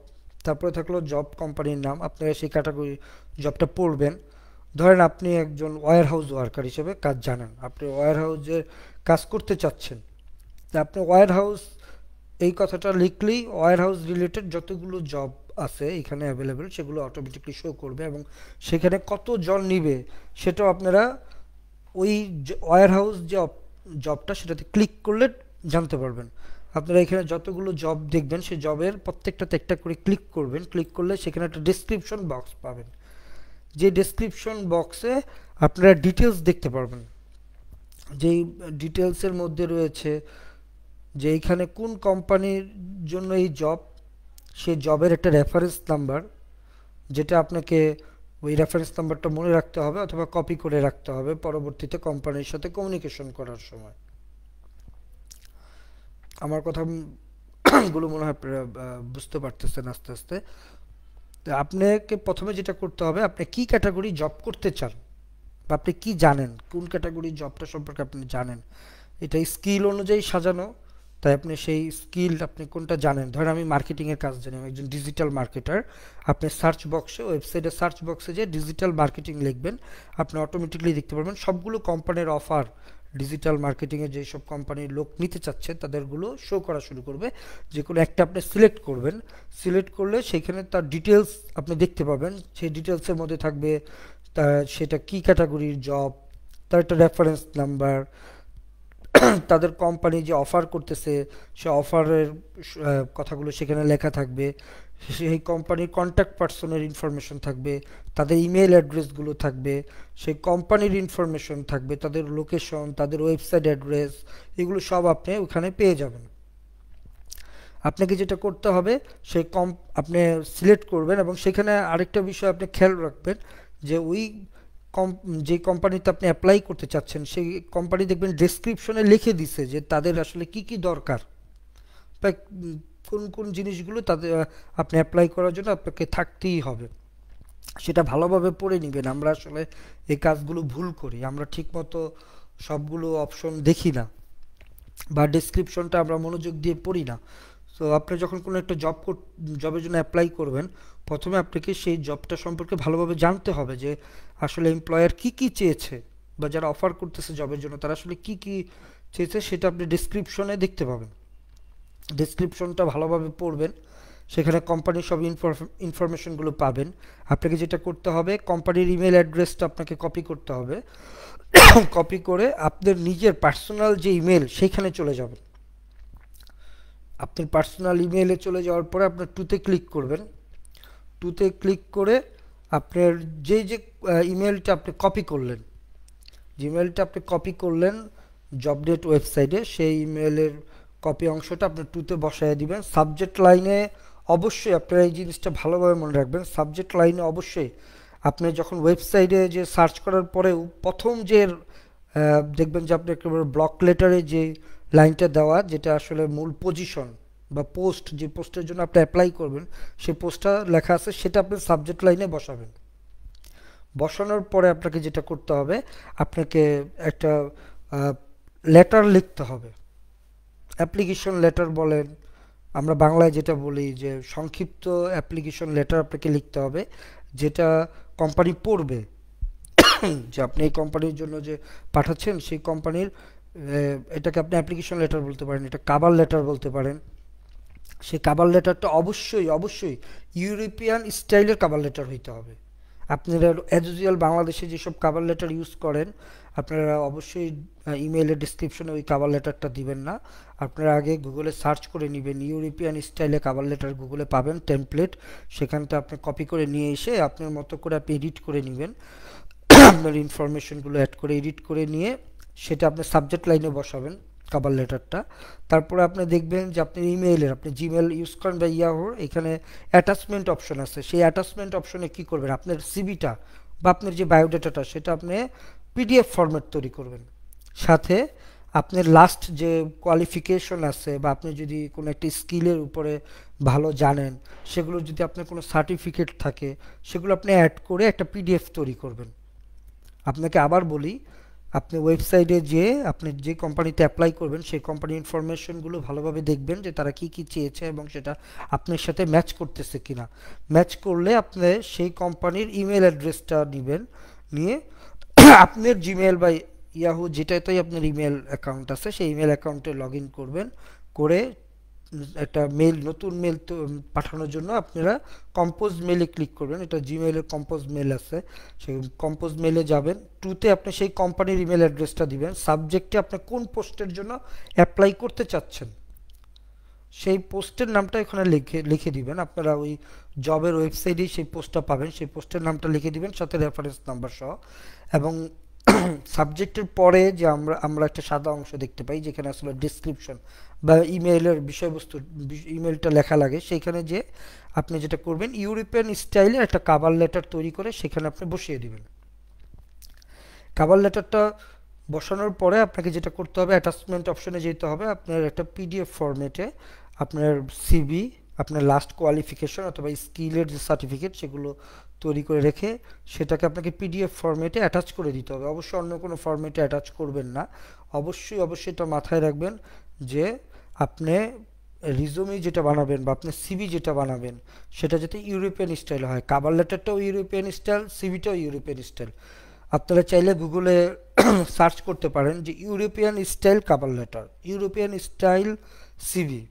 তারপরে থাকলো জব কোম্পানির নাম আপনারা সেই ক্যাটাগরি জবটা পড়বেন ধরেন আপনি একজন ওয়ার হাউস ওয়ার্কার হিসেবে কাজ জানান আপনি ওয়ার হাউসে কাজ করতে চাচ্ছেন আপনি ওয়ার হাউস এই কথাটা লিখলেই ওয়ার হাউস রিলেটেড যতগুলো জব আছে এখানে অ্যাভেলেবেল সেগুলো অটোমেটিকলি শো করবে এবং সেখানে কত জন নিবে সেটাও আপনারা ওই ওয়ার হাউস যে জবটা সেটাতে ক্লিক করলে জানতে পারবেন আপনারা এখানে যতগুলো জব দেখবেন সেই জবের প্রত্যেকটাতে একটা করে ক্লিক করবেন ক্লিক করলে সেখানে একটা ডিসক্রিপশন বক্স পাবেন যে ডেসক্রিপশন বক্সে আপনারা ডিটেলস দেখতে পারবেন যেই ডিটেলসের মধ্যে রয়েছে যে এইখানে কোন কোম্পানির জন্য এই জব সেই জবের একটা রেফারেন্স নাম্বার যেটা আপনাকে ওই রেফারেন্স নাম্বারটা মনে রাখতে হবে অথবা কপি করে রাখতে হবে পরবর্তীতে কোম্পানির সাথে কমিউনিকেশন করার সময় আমার কথাগুলো মনে হয় বুঝতে পারতেছেন আস্তে আস্তে তো আপনাকে প্রথমে যেটা করতে হবে আপনি কি ক্যাটাগরি জব করতে চান বা আপনি কি জানেন কোন ক্যাটাগরি জবটা সম্পর্কে আপনি জানেন এটা স্কিল অনুযায়ী সাজানো তাই আপনি সেই স্কিল আপনি কোনটা জানেন ধরেন আমি মার্কেটিংয়ের কাজ জানি আমি একজন ডিজিটাল মার্কেটার আপনি সার্চ বক্সে ওয়েবসাইটে সার্চ বক্সে যে ডিজিটাল মার্কেটিং লিখবেন আপনি অটোমেটিকলি দেখতে পারবেন সবগুলো কোম্পানির অফার ডিজিটাল মার্কেটিংয়ে যেসব কোম্পানির লোক নিতে চাচ্ছে তাদেরগুলো শো করা শুরু করবে যে কোনো একটা আপনি সিলেক্ট করবেন সিলেক্ট করলে সেখানে তার ডিটেলস আপনি দেখতে পাবেন সেই ডিটেলসের মধ্যে থাকবে সেটা কি ক্যাটাগরির জব তার একটা রেফারেন্স নাম্বার তাদের কোম্পানি যে অফার করতেছে সে অফারের কথাগুলো সেখানে লেখা থাকবে সেই কোম্পানির কন্ট্যাক্ট পার্সনের ইনফরমেশন থাকবে তাদের ইমেল অ্যাড্রেসগুলো থাকবে সেই কোম্পানির ইনফরমেশন থাকবে তাদের লোকেশন তাদের ওয়েবসাইট অ্যাড্রেস এগুলো সব আপনি ওখানে পেয়ে যাবেন আপনাকে যেটা করতে হবে সেই কম আপনি সিলেক্ট করবেন এবং সেখানে আরেকটা বিষয় আপনি খেয়াল রাখবেন যে ওই কম যে কোম্পানিতে আপনি অ্যাপ্লাই করতে চাচ্ছেন সেই কোম্পানি দেখবেন ডেসক্রিপশনে লিখে দিছে যে তাদের আসলে কি কি দরকার কোন কোন জিনিসগুলো তাদের আপনি অ্যাপ্লাই করার জন্য আপনাকে থাকতেই হবে সেটা ভালোভাবে পড়ে নেবেন আমরা আসলে এই কাজগুলো ভুল করি আমরা ঠিকমতো সবগুলো অপশন দেখি না বা ডিসক্রিপশনটা আমরা মনোযোগ দিয়ে পড়ি না তো আপনি যখন কোনো একটা জব জবের জন্য অ্যাপ্লাই করবেন প্রথমে আপনাকে সেই জবটা সম্পর্কে ভালোভাবে জানতে হবে যে আসলে এমপ্লয়ার কি কি চেয়েছে বা যারা অফার করতেছে জবের জন্য তারা আসলে কি কি চেয়েছে সেটা আপনি ডিসক্রিপশনে দেখতে পাবেন ডিসক্রিপশনটা ভালোভাবে পড়বেন সেখানে কোম্পানির সব ইনফরমেশনগুলো পাবেন আপনাকে যেটা করতে হবে কোম্পানির ইমেল অ্যাড্রেসটা আপনাকে কপি করতে হবে কপি (coughs) করে আপনার নিজের পার্সোনাল যে ইমেল সেইখানে চলে যাবেন আপনার পার্সোনাল ইমেলে চলে যাওয়ার পরে আপনার টুতে ক্লিক করবেন টুতে ক্লিক করে আপনার যে যে ইমেলটা আপনি কপি করলেন যে ইমেলটা আপনি কপি করলেন জব ডেট ওয়েবসাইটে সেই ইমেলের কপি অংশটা আপনার টুতে বসায় দিবেন সাবজেক্ট লাইনে অবশ্যই আপনারা এই জিনিসটা ভালোভাবে মনে রাখবেন সাবজেক্ট লাইনে অবশ্যই আপনি যখন ওয়েবসাইটে যে সার্চ করার পরেও প্রথম যে দেখবেন যে আপনি একেবারে ব্লক লেটারে যে লাইনটা দেওয়া যেটা আসলে মূল পজিশন বা পোস্ট যে পোস্টের জন্য আপনি অ্যাপ্লাই করবেন সেই পোস্টটা লেখা আছে সেটা আপনি সাবজেক্ট লাইনে বসাবেন বসানোর পরে আপনাকে যেটা করতে হবে আপনাকে একটা লেটার লিখতে হবে অ্যাপ্লিকেশন লেটার বলেন আমরা বাংলায় যেটা বলি যে সংক্ষিপ্ত অ্যাপ্লিকেশন লেটার আপনাকে লিখতে হবে যেটা কোম্পানি পড়বে যে আপনি এই কোম্পানির জন্য যে পাঠাচ্ছেন সেই কোম্পানির এটাকে আপনি অ্যাপ্লিকেশন লেটার বলতে পারেন এটা কাবার লেটার বলতে পারেন সেই কাবার লেটারটা অবশ্যই অবশ্যই ইউরোপিয়ান স্টাইলের কাবার লেটার হইতে হবে আপনারা অ্যাজ বাংলাদেশে যেসব কাবার লেটার ইউজ করেন আপনারা অবশ্যই ইমেলের ডিসক্রিপশনে ওই কাভার লেটারটা দিবেন না আপনারা আগে গুগলে সার্চ করে নেবেন ইউরোপিয়ান স্টাইলে কাভার লেটার গুগলে পাবেন টেমপ্লেট সেখানটা আপনি কপি করে নিয়ে এসে আপনার মতো করে আপনি এডিট করে নেবেন আপনার ইনফরমেশনগুলো অ্যাড করে এডিট করে নিয়ে সেটা আপনার সাবজেক্ট লাইনে বসাবেন কাভার লেটারটা তারপরে আপনি দেখবেন যে আপনি ইমেইলের আপনি জিমেল ইউজ করেন বা ইয়াহোর এখানে অ্যাটাচমেন্ট অপশন আছে সেই অ্যাটাচমেন্ট অপশনে কি করবেন আপনার সিবিটা বা আপনার যে বায়োডাটাটা সেটা আপনি পিডিএফ ফরম্যাট তৈরি করবেন সাথে আপনার লাস্ট যে কোয়ালিফিকেশন আছে বা আপনি যদি কোনো একটি স্কিলের উপরে ভালো জানেন সেগুলো যদি আপনার কোনো সার্টিফিকেট থাকে সেগুলো আপনি অ্যাড করে একটা পিডিএফ তৈরি করবেন আপনাকে আবার বলি আপনি ওয়েবসাইটে যেয়ে আপনি যে কোম্পানিতে অ্যাপ্লাই করবেন সেই কোম্পানির ইনফরমেশনগুলো ভালোভাবে দেখবেন যে তারা কি কি চেয়েছে এবং সেটা আপনার সাথে ম্যাচ করতেছে কিনা ম্যাচ করলে আপনি সেই কোম্পানির ইমেল অ্যাড্রেসটা নেবেন নিয়ে আপনার জিমেল বা ইয়াহু যেটাতেই আপনার ইমেল অ্যাকাউন্ট আছে সেই ইমেল অ্যাকাউন্টে লগ করবেন করে একটা মেল নতুন মেল পাঠানোর জন্য আপনারা কম্পোজ মেলে ক্লিক করবেন এটা জিমেলের কম্পোজ মেল আছে সেই কম্পোজ মেলে যাবেন টুতে আপনি সেই কোম্পানির ইমেল অ্যাড্রেসটা দিবেন সাবজেক্টে আপনি কোন পোস্টের জন্য অ্যাপ্লাই করতে চাচ্ছেন সেই পোস্টের নামটা এখানে লিখে লিখে দিবেন আপনারা ওই জবের ওয়েবসাইটেই সেই পোস্টটা পাবেন সেই পোস্টের নামটা লিখে দিবেন সাথে রেফারেন্স নাম্বার সহ এবং (clears throat) সাবজেক্টের পরে যে আমরা আমরা একটা সাদা অংশ দেখতে পাই যেখানে আসলে ডিসক্রিপশন বা ইমেলের বিষয়বস্তু ইমেলটা লেখা লাগে সেখানে যে আপনি যেটা করবেন ইউরোপিয়ান স্টাইলে একটা কাবার লেটার তৈরি করে সেখানে আপনি বসিয়ে দেবেন কাবার লেটারটা বসানোর পরে আপনাকে যেটা করতে হবে অ্যাটাচমেন্ট অপশনে যেতে হবে আপনার একটা পিডিএফ ফরম্যাটে আপনার সিবি আপনার লাস্ট কোয়ালিফিকেশন অথবা স্কিলের যে সার্টিফিকেট সেগুলো তৈরি করে রেখে সেটাকে আপনাকে পিডিএফ ফর্মেটে অ্যাটাচ করে দিতে হবে অবশ্যই অন্য কোনো ফর্মেটে অ্যাটাচ করবেন না অবশ্যই অবশ্যই এটা মাথায় রাখবেন যে আপনি রিজুমি যেটা বানাবেন বা আপনি সিভি যেটা বানাবেন সেটা যাতে ইউরোপিয়ান স্টাইল হয় কাবার লেটারটাও ইউরোপিয়ান স্টাইল সিভিটাও ইউরোপিয়ান স্টাইল আপনারা চাইলে গুগলে সার্চ (coughs) করতে পারেন যে European style cover letter European style CV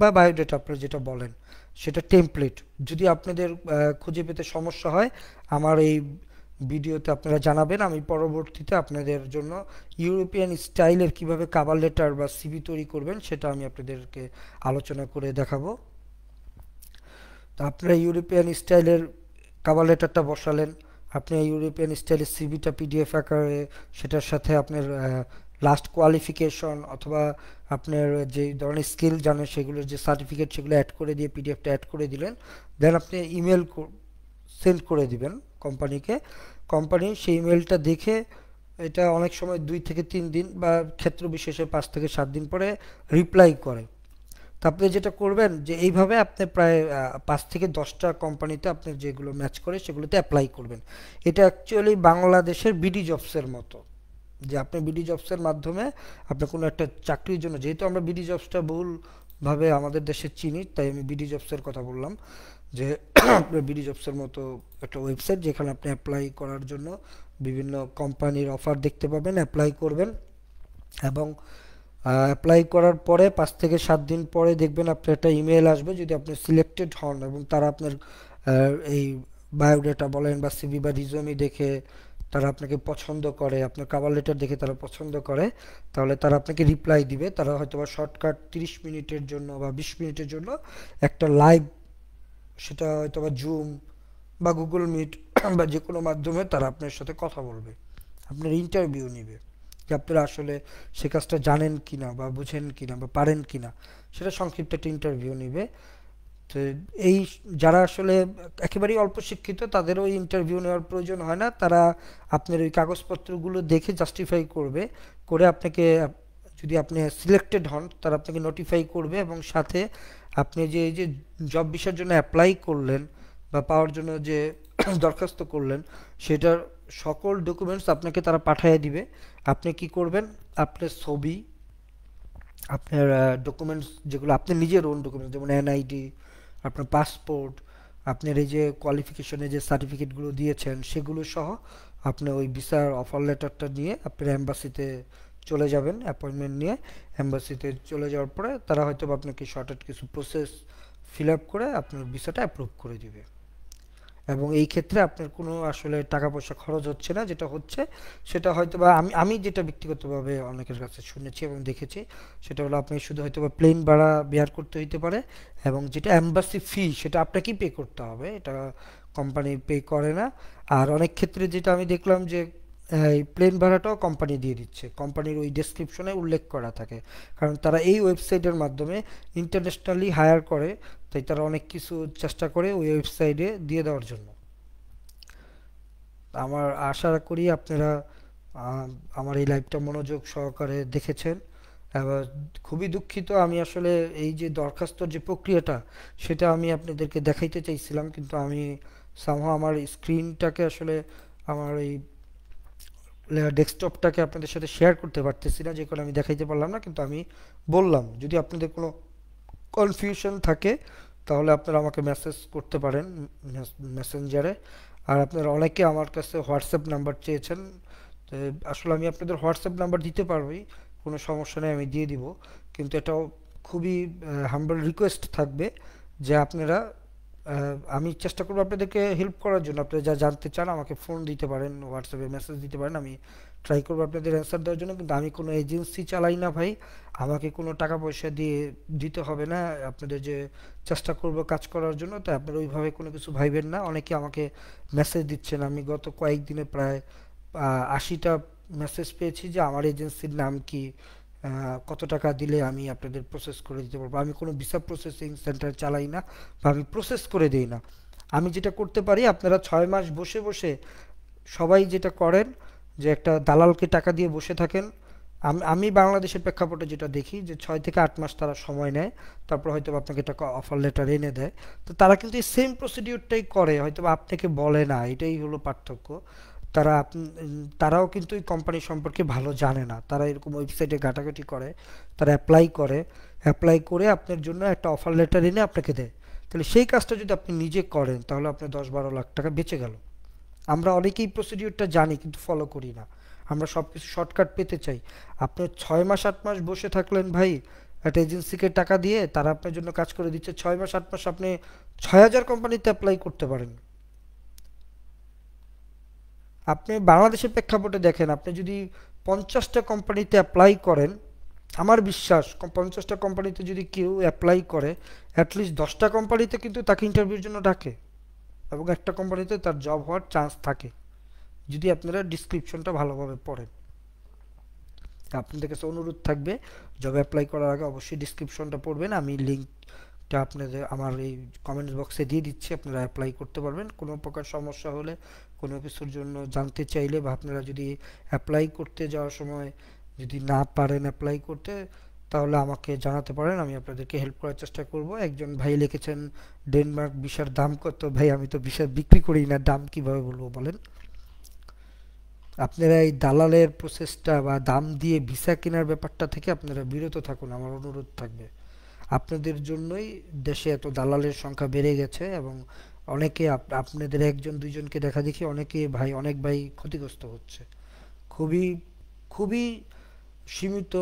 বা বায়োডেটা আপনারা যেটা বলেন সেটা টেমপ্লেট যদি আপনাদের খুঁজে পেতে সমস্যা হয় আমার এই ভিডিওতে আপনারা জানাবেন আমি পরবর্তীতে আপনাদের জন্য ইউরোপিয়ান স্টাইলের কিভাবে কাবার লেটার বা সিবি তৈরি করবেন সেটা আমি আপনাদেরকে আলোচনা করে দেখাবো তো আপনারা ইউরোপিয়ান স্টাইলের কাবার লেটারটা বসালেন আপনি ইউরোপিয়ান স্টাইলের সিবিটা পিডিএফ আকারে সেটার সাথে আপনার লাস্ট কোয়ালিফিকেশন অথবা আপনার যে ধরনের স্কিল জানেন সেগুলোর যে সার্টিফিকেট সেগুলো অ্যাড করে দিয়ে পিডিএফটা অ্যাড করে দিলেন দেন আপনি ইমেল সেন্ড করে দিবেন কোম্পানিকে কোম্পানি সেই ইমেলটা দেখে এটা অনেক সময় দুই থেকে তিন দিন বা ক্ষেত্র বিশেষে পাঁচ থেকে সাত দিন পরে রিপ্লাই করে তো আপনি যেটা করবেন যে এইভাবে আপনি প্রায় পাঁচ থেকে দশটা কোম্পানিতে আপনি যেগুলো ম্যাচ করে সেগুলোতে অ্যাপ্লাই করবেন এটা অ্যাকচুয়ালি বাংলাদেশের বিডি জবসের মতো যে আপনি বিডি জবসের মাধ্যমে আপনি কোনো একটা চাকরির জন্য যেহেতু আমরা বিডি জবসটা বহুলভাবে আমাদের দেশে চিনি তাই আমি বিডি জবসের কথা বললাম যে আপনার বিডি জবসের মতো একটা ওয়েবসাইট যেখানে আপনি অ্যাপ্লাই করার জন্য বিভিন্ন কোম্পানির অফার দেখতে পাবেন অ্যাপ্লাই করবেন এবং অ্যাপ্লাই করার পরে পাঁচ থেকে সাত দিন পরে দেখবেন আপনার একটা ইমেল আসবে যদি আপনি সিলেক্টেড হন এবং তারা আপনার এই বায়োডাটা বলেন বা সিভি বা রিজমি দেখে তারা আপনাকে পছন্দ করে আপনার কাভার লেটার দেখে তারা পছন্দ করে তাহলে তারা আপনাকে রিপ্লাই দিবে তারা হয়তো বা শর্টকাট তিরিশ মিনিটের জন্য বা বিশ মিনিটের জন্য একটা লাইভ সেটা হয়তো বা জুম (clears throat) বা গুগল মিট বা যে কোনো মাধ্যমে তারা আপনার সাথে কথা বলবে আপনার ইন্টারভিউ নেবে যে আপনারা আসলে সে কাজটা জানেন কি না বা বুঝেন কি না বা পারেন কি না সেটা সংক্ষিপ্ত একটা ইন্টারভিউ নেবে তো এই যারা আসলে একেবারেই অল্প শিক্ষিত তাদেরও ইন্টারভিউ নেওয়ার প্রয়োজন হয় না তারা আপনার ওই কাগজপত্রগুলো দেখে জাস্টিফাই করবে করে আপনাকে যদি আপনি সিলেক্টেড হন তারা আপনাকে নোটিফাই করবে এবং সাথে আপনি যে এই যে জব বিষয়ের জন্য অ্যাপ্লাই করলেন বা পাওয়ার জন্য যে (coughs) দরখাস্ত করলেন সেটার সকল ডকুমেন্টস আপনাকে তারা পাঠিয়ে দিবে আপনি কি করবেন আপনার ছবি আপনার ডকুমেন্টস যেগুলো আপনি নিজের ওন ডকুমেন্টস যেমন এনআইডি আপনার পাসপোর্ট আপনার এই যে কোয়ালিফিকেশনে যে সার্টিফিকেটগুলো দিয়েছেন সেগুলো সহ আপনি ওই ভিসার অফার লেটারটা নিয়ে আপনার অ্যাম্বাসিতে চলে যাবেন অ্যাপয়েন্টমেন্ট নিয়ে অ্যাম্বাসিতে চলে যাওয়ার পরে তারা হয়তো আপনাকে শর্টেড কিছু প্রসেস ফিল আপ করে আপনার ভিসাটা অ্যাপ্রুভ করে দিবে এবং এই ক্ষেত্রে আপনার কোনো আসলে টাকা পয়সা খরচ হচ্ছে না যেটা হচ্ছে সেটা হয়তো বা আমি আমি যেটা ব্যক্তিগতভাবে অনেকের কাছে শুনেছি এবং দেখেছি সেটা হলো আপনি শুধু হয়তো বা প্লেন ভাড়া বেয়ার করতে হইতে পারে এবং যেটা অ্যাম্বাসি ফি সেটা আপনাকেই পে করতে হবে এটা কোম্পানি পে করে না আর অনেক ক্ষেত্রে যেটা আমি দেখলাম যে প্লেন ভাড়াটাও কোম্পানি দিয়ে দিচ্ছে কোম্পানির ওই ডিসক্রিপশনে উল্লেখ করা থাকে কারণ তারা এই ওয়েবসাইটের মাধ্যমে ইন্টারন্যাশনালি হায়ার করে তাই তারা অনেক কিছু চেষ্টা করে ওই ওয়েবসাইটে দিয়ে দেওয়ার জন্য আমার আশা করি আপনারা আমার এই লাইভটা মনোযোগ সহকারে দেখেছেন এবার খুবই দুঃখিত আমি আসলে এই যে দরখাস্তর যে প্রক্রিয়াটা সেটা আমি আপনাদেরকে দেখাইতে চাইছিলাম কিন্তু আমি সামহ আমার স্ক্রিনটাকে আসলে আমার এই ডেস্কটপটাকে আপনাদের সাথে শেয়ার করতে পারতেছি না যে কারণে আমি দেখাইতে পারলাম না কিন্তু আমি বললাম যদি আপনাদের কোনো কনফিউশন থাকে তাহলে আপনারা আমাকে মেসেজ করতে পারেন মেসেঞ্জারে আর আপনারা অনেকে আমার কাছে হোয়াটসঅ্যাপ নাম্বার চেয়েছেন তো আসলে আমি আপনাদের হোয়াটসঅ্যাপ নাম্বার দিতে পারবই কোনো সমস্যা নেই আমি দিয়ে দিব কিন্তু এটাও খুবই হাম্বল রিকোয়েস্ট থাকবে যে আপনারা আমি চেষ্টা করবো আপনাদেরকে হেল্প করার জন্য আপনারা যা জানতে চান আমাকে ফোন দিতে পারেন হোয়াটসঅ্যাপে মেসেজ দিতে পারেন আমি ট্রাই করবো আপনাদের অ্যান্সার দেওয়ার জন্য কিন্তু আমি কোনো এজেন্সি চালাই না ভাই আমাকে কোনো টাকা পয়সা দিয়ে দিতে হবে না আপনাদের যে চেষ্টা করব কাজ করার জন্য তাই আপনারা ওইভাবে কোনো কিছু ভাইবেন না অনেকে আমাকে মেসেজ দিচ্ছেন আমি গত কয়েকদিনে প্রায় আশিটা মেসেজ পেয়েছি যে আমার এজেন্সির নাম কি কত টাকা দিলে আমি আপনাদের প্রসেস করে দিতে পারবো আমি কোনো ভিসা প্রসেসিং সেন্টার চালাই না বা আমি প্রসেস করে দিই না আমি যেটা করতে পারি আপনারা ছয় মাস বসে বসে সবাই যেটা করেন যে একটা দালালকে টাকা দিয়ে বসে থাকেন আমি আমি বাংলাদেশের প্রেক্ষাপটে যেটা দেখি যে ছয় থেকে আট মাস তারা সময় নেয় তারপর হয়তো আপনাকে টাকা অফার লেটার এনে দেয় তো তারা কিন্তু এই সেম প্রসিডিউরটাই করে হয়তো আপনাকে বলে না এটাই হলো পার্থক্য তারা তারাও কিন্তু এই কোম্পানি সম্পর্কে ভালো জানে না তারা এরকম ওয়েবসাইটে ঘাটাঘাটি করে তারা অ্যাপ্লাই করে অ্যাপ্লাই করে আপনার জন্য একটা অফার লেটার এনে আপনাকে দেয় তাহলে সেই কাজটা যদি আপনি নিজে করেন তাহলে আপনার দশ বারো লাখ টাকা বেঁচে গেল আমরা অনেকেই প্রসিডিউরটা জানি কিন্তু ফলো করি না আমরা সব কিছু শর্টকাট পেতে চাই আপনি ছয় মাস আট মাস বসে থাকলেন ভাই একটা এজেন্সিকে টাকা দিয়ে তারা আপনার জন্য কাজ করে দিচ্ছে ছয় মাস আট মাস আপনি ছয় হাজার কোম্পানিতে অ্যাপ্লাই করতে পারেন আপনি বাংলাদেশের প্রেক্ষাপটে দেখেন আপনি যদি পঞ্চাশটা কোম্পানিতে অ্যাপ্লাই করেন আমার বিশ্বাস পঞ্চাশটা কোম্পানিতে যদি কেউ অ্যাপ্লাই করে অ্যাটলিস্ট দশটা কোম্পানিতে কিন্তু তাকে ইন্টারভিউর জন্য ডাকে এবং একটা কোম্পানিতে তার জব হওয়ার চান্স থাকে যদি আপনারা ডিসক্রিপশনটা ভালোভাবে পড়েন আপনাদের কাছে অনুরোধ থাকবে জব অ্যাপ্লাই করার আগে অবশ্যই ডিসক্রিপশনটা পড়বেন আমি লিঙ্কটা আপনাদের আমার এই কমেন্ট বক্সে দিয়ে দিচ্ছি আপনারা অ্যাপ্লাই করতে পারবেন কোনো প্রকার সমস্যা হলে কোনো কিছুর জন্য জানতে চাইলে বা আপনারা যদি অ্যাপ্লাই করতে যাওয়ার সময় যদি না পারেন অ্যাপ্লাই করতে তাহলে আমাকে জানাতে পারেন আমি আপনাদেরকে হেল্প করার চেষ্টা করব একজন ভাই লিখেছেন ডেনমার্ক ভিসার দাম কত ভাই আমি তো ভিসা বিক্রি করি না দাম কিভাবে বলবো বলেন আপনারা এই দালালের প্রসেসটা বা দাম দিয়ে ভিসা কেনার ব্যাপারটা থেকে আপনারা বিরত থাকুন আমার অনুরোধ থাকবে আপনাদের জন্যই দেশে এত দালালের সংখ্যা বেড়ে গেছে এবং অনেকে আপনাদের একজন দুইজনকে দেখা দেখি অনেকে ভাই অনেক ভাই ক্ষতিগ্রস্ত হচ্ছে খুবই খুবই সীমিত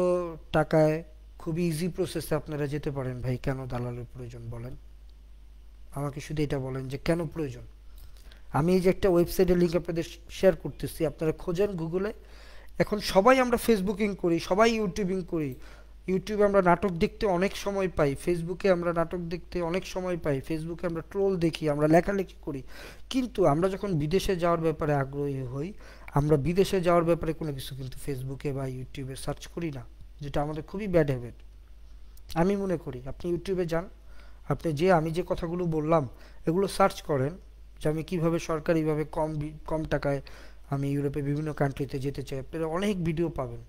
টাকায় খুবই ইজি প্রসেসে আপনারা যেতে পারেন ভাই কেন দালালের প্রয়োজন বলেন আমাকে শুধু এটা বলেন যে কেন প্রয়োজন আমি এই যে একটা ওয়েবসাইটের লিঙ্ক আপনাদের শেয়ার করতেছি আপনারা খোঁজেন গুগলে এখন সবাই আমরা ফেসবুকিং করি সবাই ইউটিউবিং করি ইউটিউবে আমরা নাটক দেখতে অনেক সময় পাই ফেসবুকে আমরা নাটক দেখতে অনেক সময় পাই ফেসবুকে আমরা ট্রোল দেখি আমরা লেখালেখি করি কিন্তু আমরা যখন বিদেশে যাওয়ার ব্যাপারে আগ্রহী হই আমরা বিদেশে যাওয়ার ব্যাপারে কোনো কিছু কিন্তু ফেসবুকে বা ইউটিউবে সার্চ করি না যেটা আমাদের খুবই ব্যাড হ্যাবিট আমি মনে করি আপনি ইউটিউবে যান আপনি যে আমি যে কথাগুলো বললাম এগুলো সার্চ করেন যে আমি কীভাবে সরকারিভাবে কম কম টাকায় আমি ইউরোপে বিভিন্ন কান্ট্রিতে যেতে চাই আপনারা অনেক ভিডিও পাবেন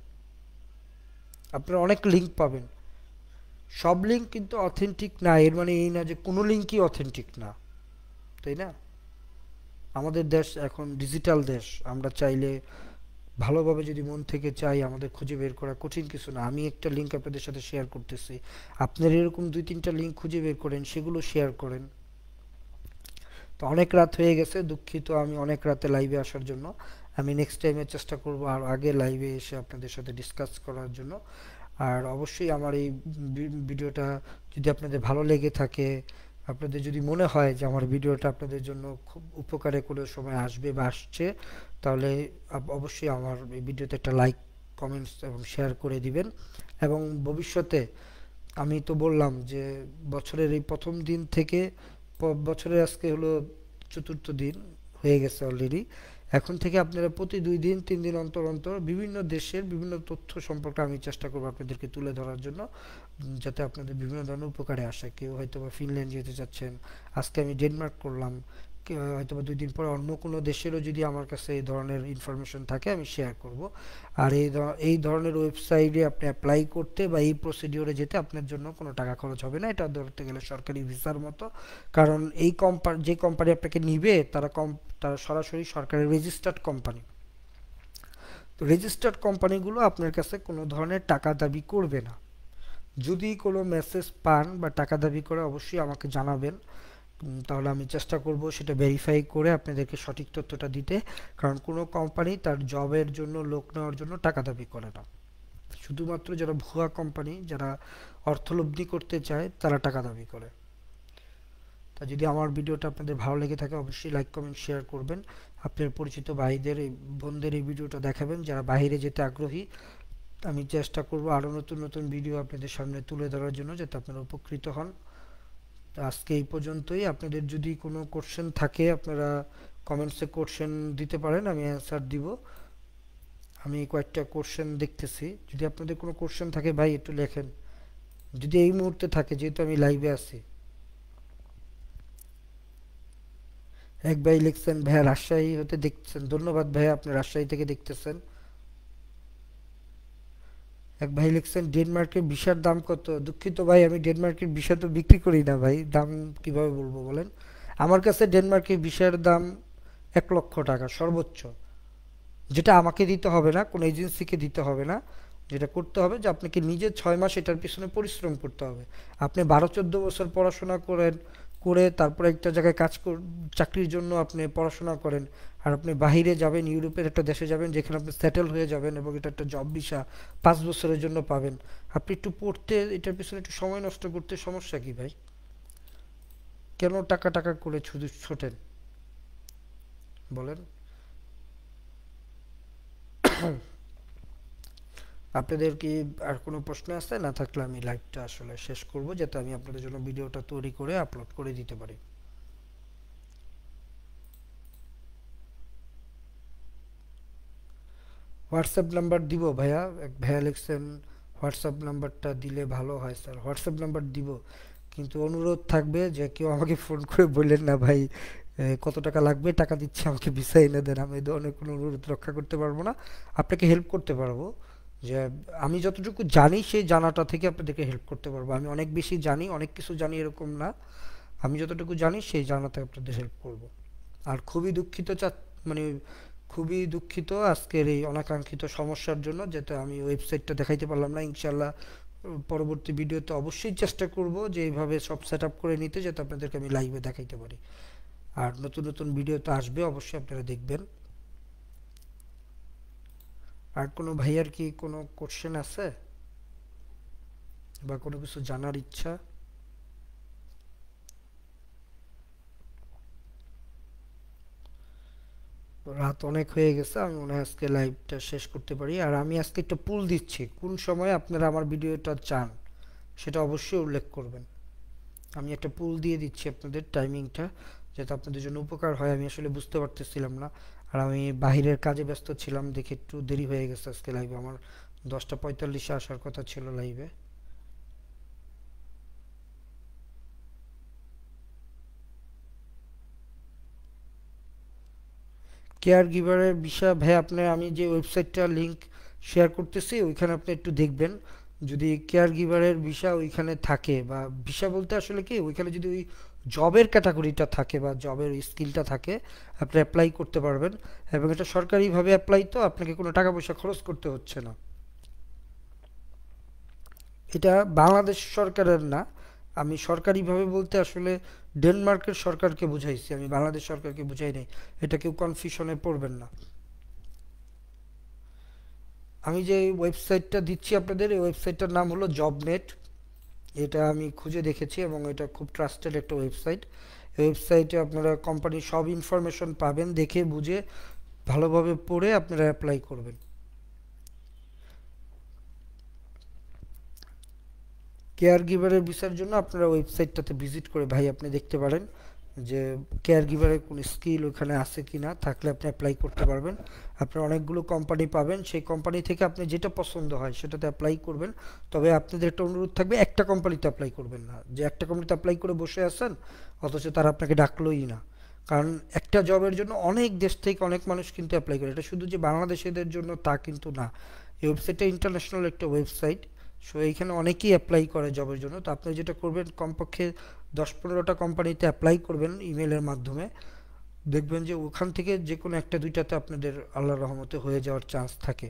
আপনারা অনেক লিঙ্ক পাবেন সব লিঙ্ক কিন্তু অথেন্টিক না এর মানে এই না যে কোনো লিঙ্কই অথেন্টিক না তাই না আমাদের দেশ এখন ডিজিটাল দেশ আমরা চাইলে ভালোভাবে যদি মন থেকে চাই আমাদের খুঁজে বের করা কঠিন কিছু না আমি একটা লিঙ্ক আপনাদের সাথে শেয়ার করতেছি আপনারা এরকম দুই তিনটা লিঙ্ক খুঁজে বের করেন সেগুলো শেয়ার করেন তো অনেক রাত হয়ে গেছে দুঃখিত আমি অনেক রাতে লাইভে আসার জন্য আমি নেক্সট টাইমে চেষ্টা করব আর আগে লাইভে এসে আপনাদের সাথে ডিসকাস করার জন্য আর অবশ্যই আমার এই ভিডিওটা যদি আপনাদের ভালো লেগে থাকে আপনাদের যদি মনে হয় যে আমার ভিডিওটা আপনাদের জন্য খুব উপকারে করে সময় আসবে বা আসছে তাহলে অবশ্যই আমার এই ভিডিওতে একটা লাইক কমেন্টস এবং শেয়ার করে দিবেন এবং ভবিষ্যতে আমি তো বললাম যে বছরের এই প্রথম দিন থেকে বছরের আজকে হলো চতুর্থ দিন হয়ে গেছে অলরেডি এখন থেকে আপনারা প্রতি দুই দিন তিন দিন অন্তর অন্তর বিভিন্ন দেশের বিভিন্ন তথ্য সম্পর্কে আমি চেষ্টা করবো আপনাদেরকে তুলে ধরার জন্য যাতে আপনাদের বিভিন্ন ধরনের উপকারে আসে কেউ হয়তো বা ফিনল্যান্ড যেতে চাচ্ছেন আজকে আমি ডেনমার্ক করলাম হয়তো বা দুই দিন পরে অন্য কোনো দেশেরও যদি আমার কাছে এই ধরনের ইনফরমেশন থাকে আমি শেয়ার করব আর এই এই ধরনের ওয়েবসাইটে আপনি অ্যাপ্লাই করতে বা এই প্রসিডিওরে যেতে আপনার জন্য কোনো টাকা খরচ হবে না এটা ধরতে গেলে সরকারি ভিসার মতো কারণ এই কোম্পানি যে কোম্পানি আপনাকে নিবে তারা কম তারা সরাসরি সরকারের রেজিস্টার্ড কোম্পানি তো রেজিস্টার্ড কোম্পানিগুলো আপনার কাছে কোনো ধরনের টাকা দাবি করবে না যদি কোনো মেসেজ পান বা টাকা দাবি করে অবশ্যই আমাকে জানাবেন তাহলে আমি চেষ্টা করব সেটা ভেরিফাই করে আপনাদেরকে সঠিক তথ্যটা দিতে কারণ কোনো কোম্পানি তার জবের জন্য লোক নেওয়ার জন্য টাকা দাবি করে না শুধুমাত্র যারা ভুয়া কোম্পানি যারা অর্থলব্ধি করতে চায় তারা টাকা দাবি করে তা যদি আমার ভিডিওটা আপনাদের ভালো লেগে থাকে অবশ্যই লাইক কমেন্ট শেয়ার করবেন আপনার পরিচিত ভাইদের এই বোনদের এই ভিডিওটা দেখাবেন যারা বাইরে যেতে আগ্রহী আমি চেষ্টা করব আরও নতুন নতুন ভিডিও আপনাদের সামনে তুলে ধরার জন্য যাতে আপনারা উপকৃত হন তো আজকে এই পর্যন্তই আপনাদের যদি কোনো কোশ্চেন থাকে আপনারা কমেন্টসে কোশ্চেন দিতে পারেন আমি অ্যান্সার দিব আমি কয়েকটা কোশ্চেন দেখতেছি যদি আপনাদের কোনো কোশ্চেন থাকে ভাই একটু লেখেন যদি এই মুহূর্তে থাকে যেহেতু আমি লাইভে আছি এক ভাই লিখছেন ভাইয়া রাজশাহী হতে দেখছেন ধন্যবাদ ভাইয়া আপনি রাজশাহী থেকে দেখতেছেন এক ভাই লিখছেন ডেনমার্কের বিষার দাম কত দুঃখিত ভাই আমি ডেনমার্কের বিষা তো বিক্রি করি না ভাই দাম কিভাবে বলবো বলেন আমার কাছে ডেনমার্কের বিষার দাম এক লক্ষ টাকা সর্বোচ্চ যেটা আমাকে দিতে হবে না কোনো এজেন্সিকে দিতে হবে না যেটা করতে হবে যে আপনাকে নিজে ছয় মাস এটার পিছনে পরিশ্রম করতে হবে আপনি বারো চোদ্দ বছর পড়াশোনা করেন করে তারপরে একটা জায়গায় কাজ চাকরির জন্য আপনি পড়াশোনা করেন আর আপনি বাহিরে যাবেন ইউরোপের একটা দেশে যাবেন যেখানে আপনি সেটেল হয়ে যাবেন এবং এটা একটা জব ভিসা পাঁচ বছরের জন্য পাবেন আপনি একটু পড়তে এটার পিছনে একটু সময় নষ্ট করতে সমস্যা কি ভাই কেন টাকা টাকা করে শুধু ছোটেন বলেন আপনাদের কি আর কোনো প্রশ্ন আছে না থাকলে আমি লাইভটা আসলে শেষ করব যাতে আমি আপনাদের জন্য ভিডিওটা তৈরি করে আপলোড করে দিতে পারি হোয়াটসঅ্যাপ নাম্বার দিব ভাইয়া ভাইয়া লিখছেন হোয়াটসঅ্যাপ নাম্বারটা দিলে ভালো হয় স্যার হোয়াটসঅ্যাপ নাম্বার দিব কিন্তু অনুরোধ থাকবে যে কেউ আমাকে ফোন করে বললেন না ভাই কত টাকা লাগবে টাকা দিচ্ছে আমাকে ভিসা এনে দেন আমি এই কোনো অনুরোধ রক্ষা করতে পারবো না আপনাকে হেল্প করতে পারবো যে আমি যতটুকু জানি সেই জানাটা থেকে আপনাদেরকে হেল্প করতে পারবো আমি অনেক বেশি জানি অনেক কিছু জানি এরকম না আমি যতটুকু জানি সেই জানাতে আপনাদের হেল্প করব আর খুবই দুঃখিত চা মানে খুবই দুঃখিত আজকের এই অনাকাঙ্ক্ষিত সমস্যার জন্য যেটা আমি ওয়েবসাইটটা দেখাইতে পারলাম না ইনশাল্লাহ পরবর্তী ভিডিওতে অবশ্যই চেষ্টা করব যে এইভাবে সব সেট করে নিতে যাতে আপনাদেরকে আমি লাইভে দেখাইতে পারি আর নতুন নতুন ভিডিও তো আসবে অবশ্যই আপনারা দেখবেন আর কোনো ভাইয়ার কি কোনো কোশ্চেন আছে বা কোনো কিছু জানার ইচ্ছা রাত অনেক হয়ে গেছে আমি মনে হয় আজকে লাইভটা শেষ করতে পারি আর আমি আজকে একটা পুল দিচ্ছি কোন সময় আপনারা আমার ভিডিওটা চান সেটা অবশ্যই উল্লেখ করবেন আমি একটা পুল দিয়ে দিচ্ছি আপনাদের টাইমিংটা যাতে আপনাদের জন্য উপকার হয় আমি আসলে বুঝতে পারতেছিলাম না আর আমি বাহিরের কাজে ব্যস্ত ছিলাম দেখে একটু দেরি হয়ে গেছে আজকে লাইভে আমার দশটা পঁয়তাল্লিশে আসার কথা ছিল লাইভে কেয়ার গিভারের বিষয়ে ভাই আপনার আমি যে ওয়েবসাইটটা লিঙ্ক শেয়ার করতেছি ওইখানে আপনি একটু দেখবেন যদি কেয়ার গিভারের ভিসা ওইখানে থাকে বা ভিসা বলতে আসলে কি ওইখানে যদি ওই জবের ক্যাটাগরিটা থাকে বা জবের স্কিলটা থাকে আপনি অ্যাপ্লাই করতে পারবেন এবং এটা সরকারিভাবে অ্যাপ্লাই তো আপনাকে কোনো টাকা পয়সা খরচ করতে হচ্ছে না এটা বাংলাদেশ সরকারের না আমি সরকারিভাবে বলতে আসলে ডেনমার্কের সরকারকে বুঝাইছি আমি বাংলাদেশ সরকারকে বুঝাই নাই এটা কেউ কনফিউশনে পড়বেন না আমি যে ওয়েবসাইটটা দিচ্ছি আপনাদের এই ওয়েবসাইটটার নাম হলো জবনেট এটা আমি খুঁজে দেখেছি এবং এটা খুব ট্রাস্টেড একটা ওয়েবসাইট ওয়েবসাইটে আপনারা কোম্পানির সব ইনফরমেশন পাবেন দেখে বুঝে ভালোভাবে পড়ে আপনারা অ্যাপ্লাই করবেন কেয়ার গিভারের ভিসার জন্য আপনারা ওয়েবসাইটটাতে ভিজিট করে ভাই আপনি দেখতে পারেন যে কেয়ার গিভারের কোনো স্কিল ওখানে আছে কি না থাকলে আপনি অ্যাপ্লাই করতে পারবেন আপনি অনেকগুলো কোম্পানি পাবেন সেই কোম্পানি থেকে আপনি যেটা পছন্দ হয় সেটাতে অ্যাপ্লাই করবেন তবে আপনাদের একটা অনুরোধ থাকবে একটা কোম্পানিতে অ্যাপ্লাই করবেন না যে একটা কোম্পানিতে অ্যাপ্লাই করে বসে আসেন অথচ তারা আপনাকে ডাকলোই না কারণ একটা জবের জন্য অনেক দেশ থেকে অনেক মানুষ কিন্তু অ্যাপ্লাই করে এটা শুধু যে বাংলাদেশিদের জন্য তা কিন্তু না এই ওয়েবসাইটটা ইন্টারন্যাশনাল একটা ওয়েবসাইট সো এইখানে অনেকেই অ্যাপ্লাই করে জবের জন্য তো আপনি যেটা করবেন কমপক্ষে দশ পনেরোটা কোম্পানিতে অ্যাপ্লাই করবেন ইমেলের মাধ্যমে দেখবেন যে ওখান থেকে যে কোনো একটা দুইটাতে আপনাদের আল্লাহ রহমতে হয়ে যাওয়ার চান্স থাকে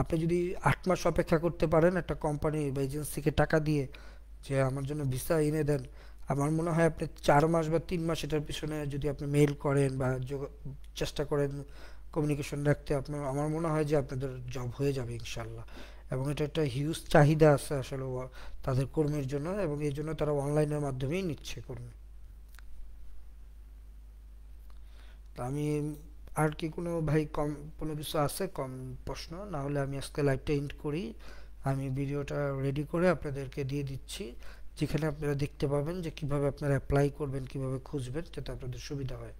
আপনি যদি আট মাস অপেক্ষা করতে পারেন একটা কোম্পানি বা এজেন্সিকে টাকা দিয়ে যে আমার জন্য ভিসা এনে দেন আমার মনে হয় আপনি চার মাস বা তিন মাস এটার পিছনে যদি আপনি মেল করেন বা চেষ্টা করেন কমিউনিকেশন রাখতে আপনার আমার মনে হয় যে আপনাদের জব হয়ে যাবে ইনশাল্লাহ এবং এটা একটা হিউজ চাহিদা আছে আসলে তাদের কর্মীর জন্য এবং এই জন্য তারা অনলাইনের মাধ্যমেই নিচ্ছে কর্মী তা আমি আর কি কোনো ভাই কম কোনো কিছু আছে কম প্রশ্ন না হলে আমি আজকে লাইভটা এন্ড করি আমি ভিডিওটা রেডি করে আপনাদেরকে দিয়ে দিচ্ছি যেখানে আপনারা দেখতে পাবেন যে কিভাবে আপনারা অ্যাপ্লাই করবেন কিভাবে খুঁজবেন যাতে আপনাদের সুবিধা হয়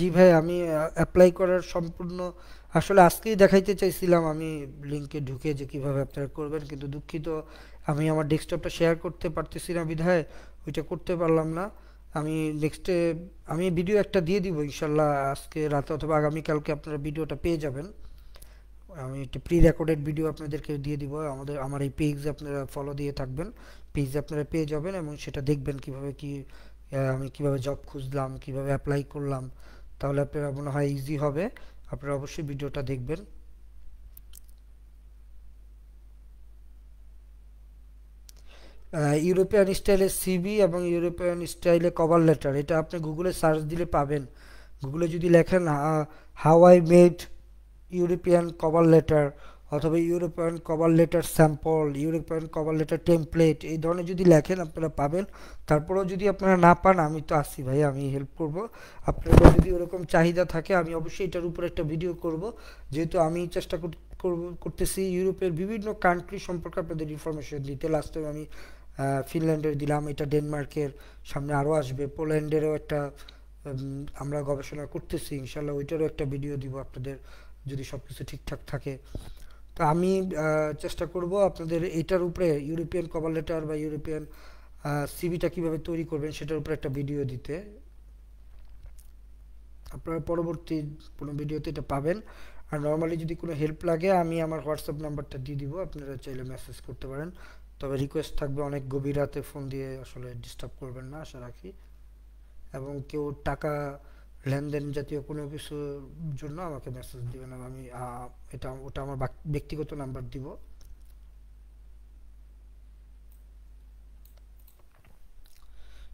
জি ভাই আমি অ্যাপ্লাই করার সম্পূর্ণ আসলে আজকেই দেখাইতে চাইছিলাম আমি লিঙ্কে ঢুকে যে কিভাবে আপনারা করবেন কিন্তু দুঃখিত আমি আমার ডেস্কটপটা শেয়ার করতে পারতেছি না বিধায় ওইটা করতে পারলাম না আমি নেক্সটে আমি ভিডিও একটা দিয়ে দিব ইনশাল্লাহ আজকে রাতে অথবা আগামীকালকে আপনারা ভিডিওটা পেয়ে যাবেন আমি একটা প্রি রেকর্ডেড ভিডিও আপনাদেরকে দিয়ে দিব আমাদের আমার এই পেজ আপনারা ফলো দিয়ে থাকবেন পেজ আপনারা পেয়ে যাবেন এবং সেটা দেখবেন কিভাবে কি আমি কিভাবে জব খুঁজলাম কিভাবে অ্যাপ্লাই করলাম তাহলে আপনারা মনে হয় ইজি হবে আপনারা অবশ্যই ভিডিওটা দেখবেন ইউরোপিয়ান স্টাইলে সিবি এবং ইউরোপিয়ান স্টাইলে কভার লেটার এটা আপনি গুগলে সার্চ দিলে পাবেন গুগলে যদি লেখেন how I made European cover letter অথবা European cover letter sample European cover letter template এই ধরনের যদি লেখেন আপনারা পাবেন তারপরেও যদি আপনারা না পান আমি তো আসি ভাই আমি হেল্প করব আপনাদের যদি ওরকম চাহিদা থাকে আমি অবশ্যই এটার উপর একটা ভিডিও করব যেহেতু আমি চেষ্টা করতেছি ইউরোপের বিভিন্ন কান্ট্রি সম্পর্কে আপনাদের ইনফরমেশন দিতে লাস্ট টাইম আমি ফিনল্যান্ডের দিলাম এটা ডেনমার্কের সামনে আরও আসবে পোল্যান্ডেরও একটা আমরা গবেষণা করতেছি ইনশাল্লাহ ওইটারও একটা ভিডিও দিব আপনাদের যদি সব কিছু ঠিকঠাক থাকে তা আমি চেষ্টা করব আপনাদের এটার উপরে ইউরোপিয়ান কভার লেটার বা ইউরোপিয়ান সিবিটা কিভাবে তৈরি করবেন সেটার উপরে একটা ভিডিও দিতে আপনারা পরবর্তী কোনো ভিডিওতে এটা পাবেন আর নর্মালি যদি কোনো হেল্প লাগে আমি আমার হোয়াটসঅ্যাপ নাম্বারটা দিয়ে দিব আপনারা চাইলে মেসেজ করতে পারেন তবে রিকোয়েস্ট থাকবে অনেক গভীর রাতে ফোন দিয়ে আসলে ডিস্টার্ব করবেন না আশা রাখি এবং কেউ টাকা লেনদেন জাতীয় কোনো কিছুর জন্য আমাকে মেসেজ দিবেন আমি এটা ওটা আমার ব্যক্তিগত নাম্বার দিব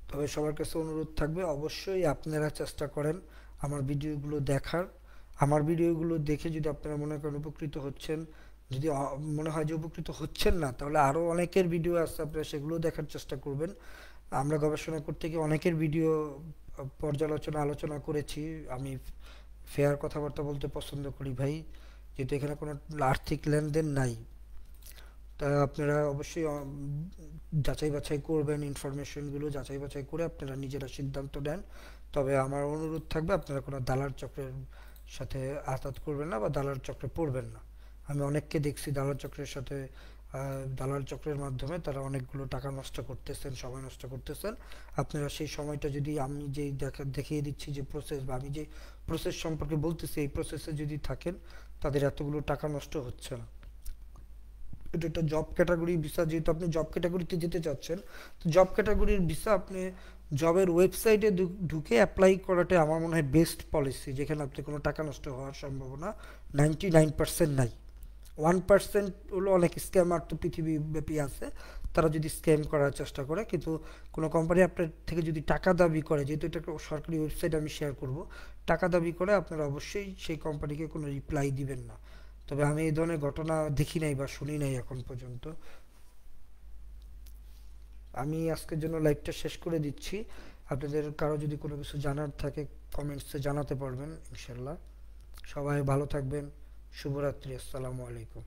তবে সবার কাছে অনুরোধ থাকবে অবশ্যই আপনারা চেষ্টা করেন আমার ভিডিওগুলো দেখার আমার ভিডিওগুলো দেখে যদি আপনারা মনে করেন উপকৃত হচ্ছেন যদি মনে হয় যে উপকৃত হচ্ছেন না তাহলে আরও অনেকের ভিডিও আছে আপনারা সেগুলো দেখার চেষ্টা করবেন আমরা গবেষণা করতে গিয়ে অনেকের ভিডিও পর্যালোচনা আলোচনা করেছি আমি ফেয়ার কথাবার্তা বলতে পছন্দ করি ভাই যেহেতু এখানে কোনো আর্থিক লেনদেন নাই তা আপনারা অবশ্যই যাচাই বাছাই করবেন ইনফরমেশনগুলো যাচাই বাছাই করে আপনারা নিজেরা সিদ্ধান্ত নেন তবে আমার অনুরোধ থাকবে আপনারা কোনো দালাল চক্রের সাথে আতাত করবেন না বা দালাল চক্রে পড়বেন না আমি অনেককে দেখছি দালাল চক্রের সাথে দালাল চক্রের মাধ্যমে তারা অনেকগুলো টাকা নষ্ট করতেছেন সময় নষ্ট করতেছেন আপনারা সেই সময়টা যদি আমি যে দেখা দেখিয়ে দিচ্ছি যে প্রসেস বা আমি যে প্রসেস সম্পর্কে বলতেছি এই প্রসেসে যদি থাকেন তাদের এতগুলো টাকা নষ্ট হচ্ছে না এটা একটা জব ক্যাটাগরি ভিসা যেহেতু আপনি জব ক্যাটাগরিতে যেতে চাচ্ছেন তো জব ক্যাটাগরির ভিসা আপনি জবের ওয়েবসাইটে ঢুকে অ্যাপ্লাই করাটাই আমার মনে হয় বেস্ট পলিসি যেখানে আপনি কোনো টাকা নষ্ট হওয়ার সম্ভাবনা নাইনটি নাইন পার্সেন্ট নাই ওয়ান পার্সেন্ট হলো অনেক স্ক্যামার তো পৃথিবীব্যাপী আছে তারা যদি স্ক্যাম করার চেষ্টা করে কিন্তু কোনো কোম্পানি আপনার থেকে যদি টাকা দাবি করে যেহেতু এটা একটা সরকারি ওয়েবসাইট আমি শেয়ার করব টাকা দাবি করে আপনারা অবশ্যই সেই কোম্পানিকে কোনো রিপ্লাই দিবেন না তবে আমি এই ধরনের ঘটনা দেখি নাই বা শুনি নাই এখন পর্যন্ত আমি আজকের জন্য লাইভটা শেষ করে দিচ্ছি আপনাদের কারো যদি কোনো কিছু জানার থাকে কমেন্টসে জানাতে পারবেন ইনশাল্লাহ সবাই ভালো থাকবেন শুভরাত্রি আসসালামু আলাইকুম